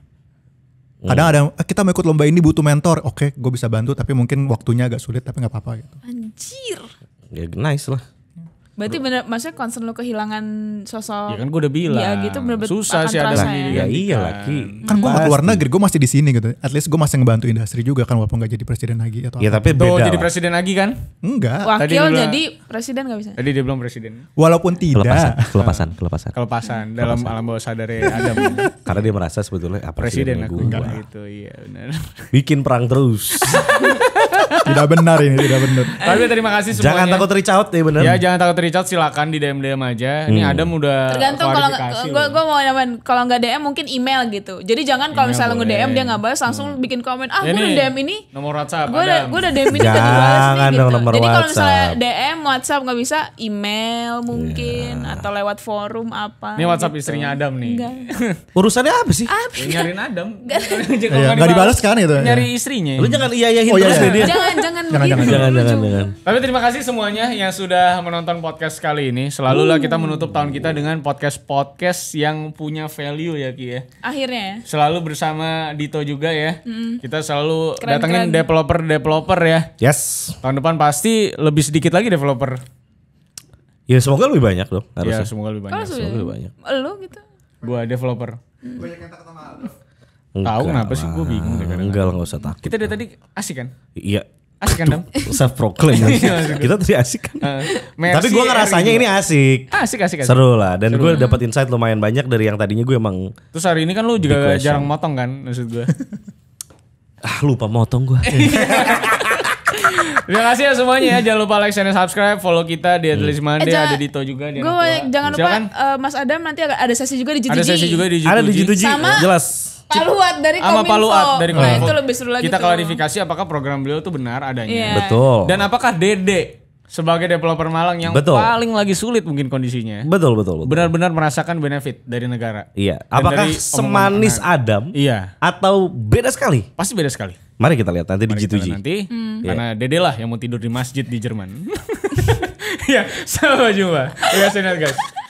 Oh. Kadang ada eh, kita mau ikut lomba ini butuh mentor. Oke, okay, gue bisa bantu tapi mungkin waktunya agak sulit tapi nggak apa-apa gitu. Anjir. Ya nice lah. Berarti bener maksudnya concern lo kehilangan sosok Ya kan gue udah bilang. Ya gitu bener -bener susah sih ada sendiri. Ya, kan. ya iya kan lagi. Kan gue keluar negeri, gue masih di sini gitu. At least gue masih ngebantu industri juga kan walaupun gak jadi presiden lagi atau Ya tapi beda. jadi presiden lagi kan? Enggak. Wakil bilang, jadi presiden gak bisa. Tadi dia belum presiden. Walaupun tidak. Kelepasan, <laughs> kelepasan, kelepasan. Kelepasan dalam kelepasan. alam bawah sadar ya Adam. <laughs> Karena dia merasa sebetulnya apa ah, presiden, presiden aku enggak gitu. Iya benar. <laughs> Bikin perang terus. tidak benar ini, tidak benar. Tapi terima kasih semuanya. Jangan takut reach ya benar. Ya jangan takut Richard silakan di DM DM aja. Ini hmm. Adam udah tergantung kalau gue gue mau nyaman kalau nggak DM mungkin email gitu. Jadi jangan kalau misalnya nge DM dia nggak balas langsung hmm. bikin komen ah gue udah DM ini nomor WhatsApp. Gue udah gue udah DM ini gak nih gitu. Jadi kalau misalnya DM WhatsApp nggak bisa email mungkin yeah. atau lewat forum apa. Ini WhatsApp gitu. istrinya Adam nih. Enggak. <laughs> Urusannya apa sih? Apa? Ya, nyariin Adam. <laughs> Gak iya, dibalas kan itu Nyari istrinya. Lu jangan iya iya terus iya. dia. Jangan jangan jangan jangan Tapi terima kasih semuanya yang sudah menonton podcast podcast kali ini. selalu lah kita hmm. menutup tahun kita dengan podcast-podcast yang punya value ya Ki ya. Akhirnya. Selalu bersama Dito juga ya. Mm. Kita selalu keren, datengin developer-developer ya. Yes. Tahun depan pasti lebih sedikit lagi developer. Ya semoga lebih banyak dong iya, harusnya. Ya semoga lebih banyak. semoga lebih banyak. Lo gitu. Gua developer. Hmm. Banyak yang tak Tahu kenapa sih gue bingung Enggak lah usah takut. Kita dari tadi asik kan? Iya, Asik kan dong? Self proclaim. <laughs> Iya, kita tadi asik kan. Uh, eh, Tapi gue ngerasanya ini asik. Ah, asik asik. asik. Seru lah. Dan gue dapat insight lumayan banyak dari yang tadinya gue emang. Terus hari ini kan lu juga jarang motong kan maksud gue. <laughs> ah lupa motong gue. <laughs> Terima kasih ya semuanya. Ya. Jangan lupa like, share, dan subscribe, follow kita di hmm. Adlis Mande, eh, ada Dito juga. Gue jangan lupa uh, Mas Adam nanti ada sesi juga di g Ada sesi juga di g 2 Ada di G2G. Sama, jelas Paluat dari Kominfo. Sama Paluat dari nah, Kominfo. Nah, itu lebih seru lagi. Kita tuh. klarifikasi apakah program beliau itu benar adanya. Yeah. Betul. Dan apakah Dede sebagai developer Malang yang betul. paling lagi sulit mungkin kondisinya. Betul betul. Benar-benar merasakan benefit dari negara. Iya. Dan Apakah semanis orang. Adam? Iya. Atau beda sekali? Pasti beda sekali. Mari kita lihat nanti Mari di G2G. Nanti hmm. Iya. karena yeah. Dede lah yang mau tidur di masjid di Jerman. ya, sampai jumpa. Ya, guys.